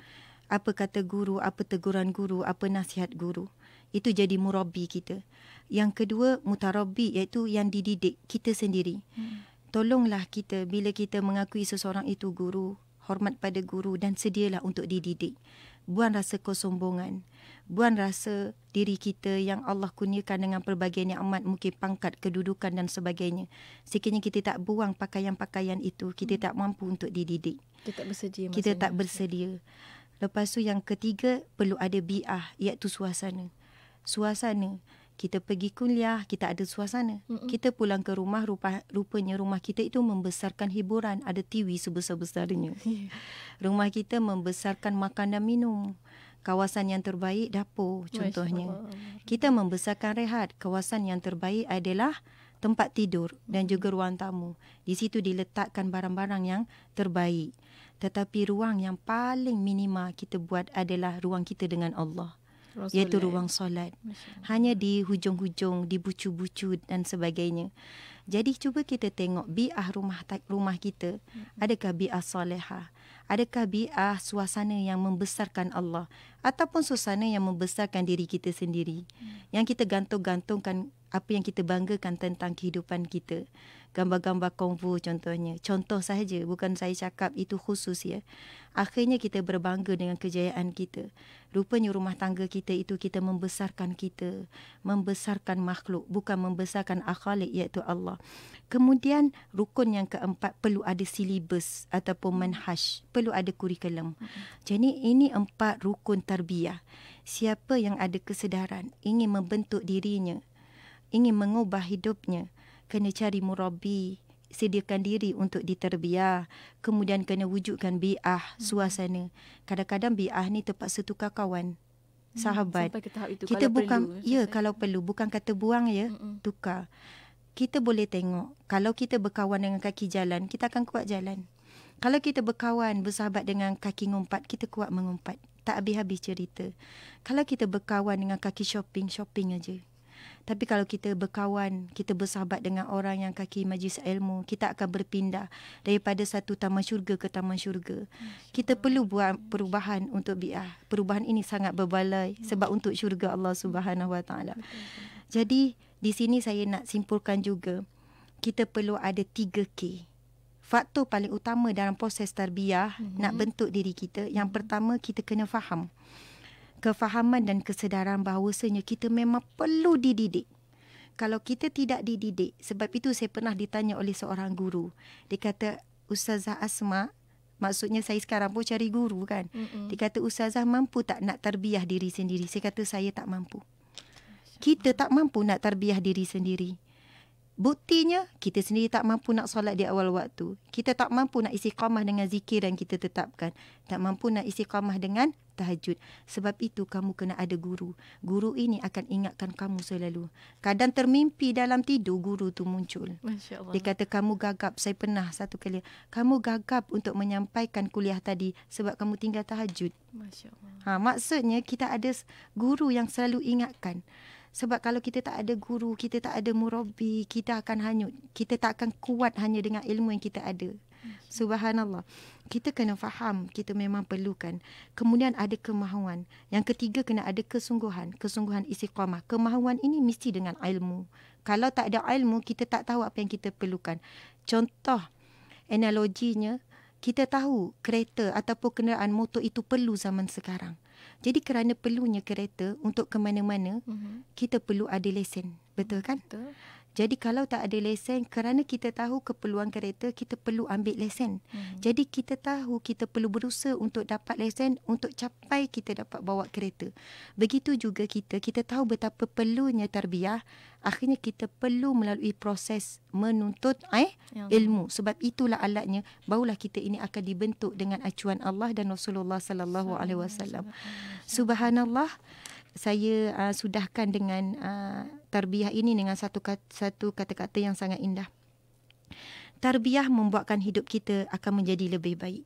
Apa kata guru, apa teguran guru, apa nasihat guru. Itu jadi murabi kita. Yang kedua, mutarabi iaitu yang dididik kita sendiri. Hmm tolonglah kita bila kita mengakui seseorang itu guru, hormat pada guru dan sedialah untuk dididik. buang rasa kesombongan. buang rasa diri kita yang Allah kurniakan dengan pelbagai nikmat, mungkin pangkat, kedudukan dan sebagainya. Sekiranya kita tak buang pakaian-pakaian itu, kita hmm. tak mampu untuk dididik. Kita tak bersedia. Kita tak bersedia. Lepas tu yang ketiga, perlu ada biah, iaitu suasana. Suasana kita pergi kuliah, kita ada suasana. Mm-mm. Kita pulang ke rumah, rupa, rupanya rumah kita itu membesarkan hiburan. Ada TV sebesar-besarnya. [LAUGHS] Ya. rumah kita membesarkan makan dan minum. Kawasan yang terbaik, dapur contohnya. Kita membesarkan rehat. Kawasan yang terbaik adalah tempat tidur dan juga ruang tamu. Di situ diletakkan barang-barang yang terbaik. Tetapi ruang yang paling minima kita buat adalah ruang kita dengan Allah. Rasulullah. iaitu ruang solat. Hanya di hujung-hujung, di bucu-bucu dan sebagainya. Jadi cuba kita tengok bi'ah rumah rumah kita. Hmm. Adakah bi'ah solehah? Adakah bi'ah suasana yang membesarkan Allah? ataupun suasana yang membesarkan diri kita sendiri hmm. yang kita gantung-gantungkan apa yang kita banggakan tentang kehidupan kita gambar-gambar konvo contohnya contoh saja, bukan saya cakap itu khusus ya akhirnya kita berbangga dengan kejayaan kita rupanya rumah tangga kita itu kita membesarkan kita membesarkan makhluk bukan membesarkan akhlak iaitu Allah kemudian rukun yang keempat perlu ada silibus ataupun hmm. manhaj perlu ada kurikulum hmm. jadi ini empat rukun ter- tarbiyah. Siapa yang ada kesedaran ingin membentuk dirinya, ingin mengubah hidupnya, kena cari murabi, sediakan diri untuk diterbiah, kemudian kena wujudkan bi'ah, hmm. suasana. Kadang-kadang bi'ah ni terpaksa tukar kawan. Hmm, Sahabat. Sampai ke tahap itu kita kalau bukan, perlu. Ya, saya. Eh? kalau perlu. Bukan kata buang ya. mm Tukar. Kita boleh tengok. Kalau kita berkawan dengan kaki jalan, kita akan kuat jalan. Kalau kita berkawan, bersahabat dengan kaki ngumpat, kita kuat mengumpat tak habis-habis cerita. Kalau kita berkawan dengan kaki shopping, shopping aja. Tapi kalau kita berkawan, kita bersahabat dengan orang yang kaki majlis ilmu, kita akan berpindah daripada satu taman syurga ke taman syurga. Kita perlu buat perubahan untuk bi'ah. Perubahan ini sangat berbalai hmm. sebab untuk syurga Allah Subhanahu Wa Taala. Jadi di sini saya nak simpulkan juga kita perlu ada tiga k faktor paling utama dalam proses terbiah mm-hmm. nak bentuk diri kita yang mhm. pertama kita kena faham kefahaman dan kesedaran bahawasanya kita memang perlu dididik kalau kita tidak dididik sebab itu saya pernah ditanya oleh seorang guru dia kata ustazah asma maksudnya saya sekarang pun cari guru kan mm-hmm. dia kata ustazah mampu tak nak terbiah diri sendiri saya kata saya tak mampu kita tak mampu nak terbiah diri sendiri Buktinya kita sendiri tak mampu nak solat di awal waktu. Kita tak mampu nak isi istiqamah dengan zikir yang kita tetapkan. Tak mampu nak isi istiqamah dengan tahajud. Sebab itu kamu kena ada guru. Guru ini akan ingatkan kamu selalu. Kadang termimpi dalam tidur guru tu muncul. Masya Dia kata kamu gagap. Saya pernah satu kali. Kamu gagap untuk menyampaikan kuliah tadi sebab kamu tinggal tahajud. Ha, maksudnya kita ada guru yang selalu ingatkan. Sebab kalau kita tak ada guru, kita tak ada murabi, kita akan hanyut. Kita tak akan kuat hanya dengan ilmu yang kita ada. Subhanallah. Kita kena faham, kita memang perlukan. Kemudian ada kemahuan. Yang ketiga kena ada kesungguhan. Kesungguhan isi istiqamah. Kemahuan ini mesti dengan ilmu. Kalau tak ada ilmu, kita tak tahu apa yang kita perlukan. Contoh, analoginya, kita tahu kereta ataupun kenderaan motor itu perlu zaman sekarang. Jadi kerana perlunya kereta untuk ke mana-mana, mm-hmm. kita perlu ada lesen. Betul kan? Betul. Jadi kalau tak ada lesen kerana kita tahu keperluan kereta kita perlu ambil lesen. Hmm. Jadi kita tahu kita perlu berusaha untuk dapat lesen untuk capai kita dapat bawa kereta. Begitu juga kita kita tahu betapa perlunya tarbiyah akhirnya kita perlu melalui proses menuntut eh, ya ilmu sebab itulah alatnya barulah kita ini akan dibentuk dengan acuan Allah dan Rasulullah sallallahu alaihi wasallam. Subhanallah saya uh, sudahkan dengan uh, tarbiyah ini dengan satu satu kata-kata yang sangat indah. Tarbiyah membuatkan hidup kita akan menjadi lebih baik.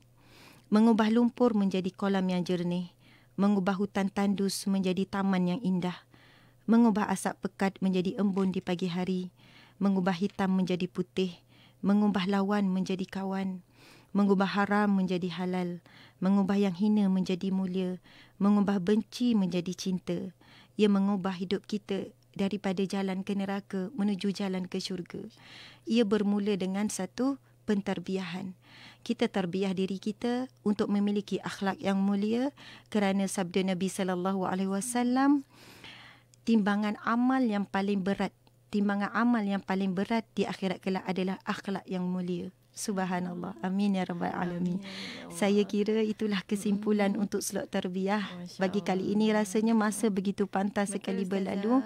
Mengubah lumpur menjadi kolam yang jernih, mengubah hutan tandus menjadi taman yang indah, mengubah asap pekat menjadi embun di pagi hari, mengubah hitam menjadi putih, mengubah lawan menjadi kawan mengubah haram menjadi halal, mengubah yang hina menjadi mulia, mengubah benci menjadi cinta. Ia mengubah hidup kita daripada jalan ke neraka menuju jalan ke syurga. Ia bermula dengan satu penterbiahan. Kita terbiah diri kita untuk memiliki akhlak yang mulia kerana sabda Nabi sallallahu alaihi wasallam timbangan amal yang paling berat timbangan amal yang paling berat di akhirat kelak adalah akhlak yang mulia. Subhanallah. Amin ya rabbal ya alamin. Saya kira itulah kesimpulan hmm. untuk slot terbiah bagi kali ini rasanya masa begitu pantas Betul, sekali berlalu.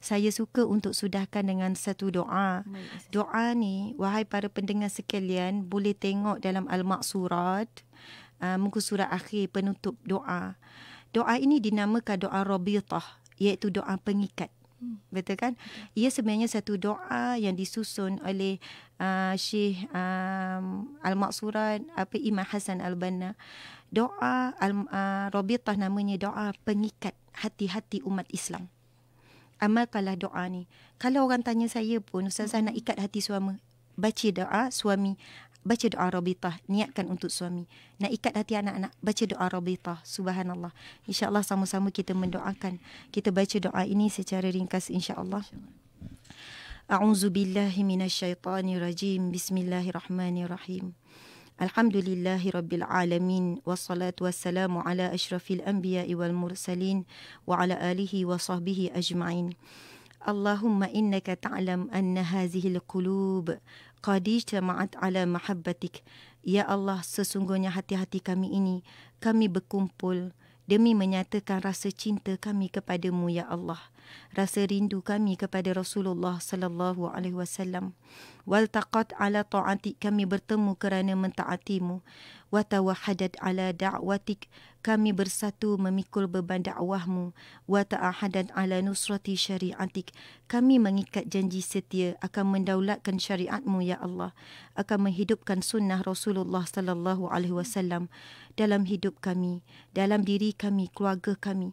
Saya suka untuk sudahkan dengan satu doa. Doa ni wahai para pendengar sekalian boleh tengok dalam al-maksurat uh, muka surat akhir penutup doa. Doa ini dinamakan doa Rabithah iaitu doa pengikat. Hmm. Betul kan? Ia sebenarnya satu doa yang disusun oleh uh, Syekh um, ah, Al-Maksurat apa Imam Hasan Al-Banna doa al uh, namanya doa pengikat hati-hati umat Islam. Amalkanlah doa ni. Kalau orang tanya saya pun ustazah hmm. nak ikat hati suami, baca doa suami baca doa Rabitah niatkan untuk suami nak ikat hati anak-anak baca doa Rabitah subhanallah insyaallah sama-sama kita mendoakan kita baca doa ini secara ringkas insyaallah Insya أعوذ بالله من الشيطان الرجيم بسم الله الرحمن الرحيم الحمد لله رب العالمين والصلاة والسلام على أشرف الأنبياء والمرسلين وعلى آله وصحبه أجمعين اللهم إنك تعلم أن هذه القلوب قد اجتمعت على محبتك يا الله سسنغني حتي حتي kami ini kami berkumpul demi menyatakan rasa cinta kami kepadamu ya Allah rasa rindu kami kepada Rasulullah sallallahu alaihi wasallam wal taqat ala taati kami bertemu kerana mentaatimu wa tawahhadat ala da'watik kami bersatu memikul beban dakwahmu wa ta'ahadat ala nusrati syariatik kami mengikat janji setia akan mendaulatkan syariatmu ya Allah akan menghidupkan sunnah Rasulullah sallallahu alaihi wasallam dalam hidup kami dalam diri kami keluarga kami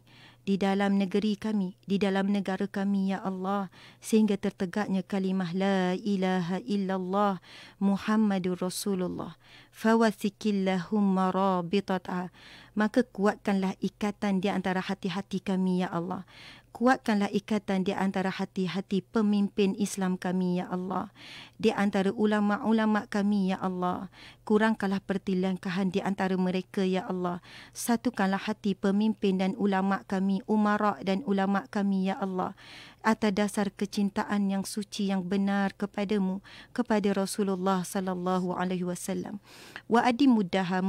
di dalam negeri kami, di dalam negara kami, Ya Allah, sehingga tertegaknya kalimah La ilaha illallah Muhammadur Rasulullah. Fawathikillahumma rabitata. Maka kuatkanlah ikatan di antara hati-hati kami, Ya Allah. Kuatkanlah ikatan di antara hati-hati pemimpin Islam kami, Ya Allah. Di antara ulama-ulama kami, Ya Allah kurangkanlah pertilangkahan di antara mereka, Ya Allah. Satukanlah hati pemimpin dan ulama kami, umarak dan ulama kami, Ya Allah. Atas dasar kecintaan yang suci yang benar kepadamu, kepada Rasulullah sallallahu alaihi wasallam. Wa adi mudaha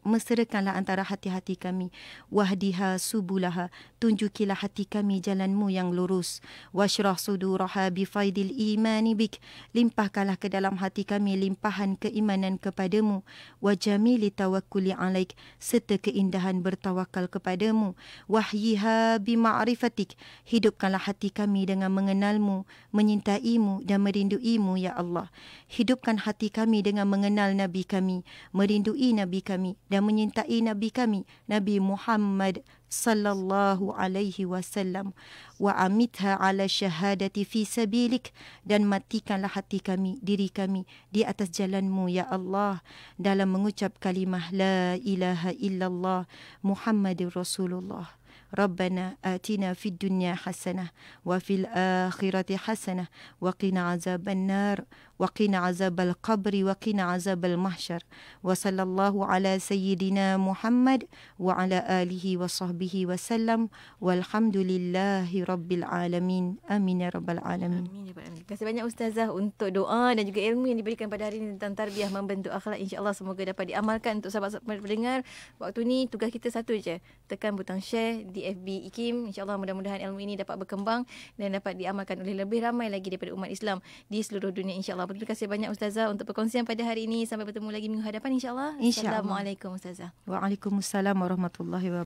mesrakanlah antara hati-hati kami. Wahdiha subulaha tunjukilah hati kami jalanmu yang lurus. Washrah suduraha bi faidil imani bik limpahkanlah ke dalam hati kami limpahan keimanan kepada kepadamu wa jamili tawakkuli alaik serta keindahan bertawakal kepadamu wahyiha bi ma'rifatik hidupkanlah hati kami dengan mengenalmu menyintaimu dan merinduimu ya Allah hidupkan hati kami dengan mengenal nabi kami merindui nabi kami dan menyintai nabi kami nabi Muhammad sallallahu alaihi wasallam wa amitha ala syahadati fi sabilik dan matikanlah hati kami diri kami di atas jalanmu ya Allah dalam mengucap kalimah la ilaha illallah muhammadur rasulullah ربنا آتنا في الدنيا حسنة وفي الآخرة حسنة وقنا عذاب النار وقنا عذاب القبر وقنا عذاب المحشر وصلى الله على سيدنا محمد وعلى آله وصحبه وسلم والحمد لله رب العالمين آمين يا رب العالمين Terima kasih banyak Ustazah untuk doa dan juga ilmu yang diberikan pada hari ini tentang tarbiyah membentuk akhlak. InsyaAllah semoga dapat diamalkan untuk sahabat-sahabat pendengar. Waktu ni tugas kita satu je. Tekan butang share di FB IKIM. InsyaAllah mudah-mudahan ilmu ini dapat berkembang dan dapat diamalkan oleh lebih ramai lagi daripada umat Islam di seluruh dunia. InsyaAllah. InsyaAllah Terima kasih banyak Ustazah Untuk perkongsian pada hari ini Sampai bertemu lagi minggu hadapan InsyaAllah Assalamualaikum Ustazah Waalaikumsalam Warahmatullahi Wabarakatuh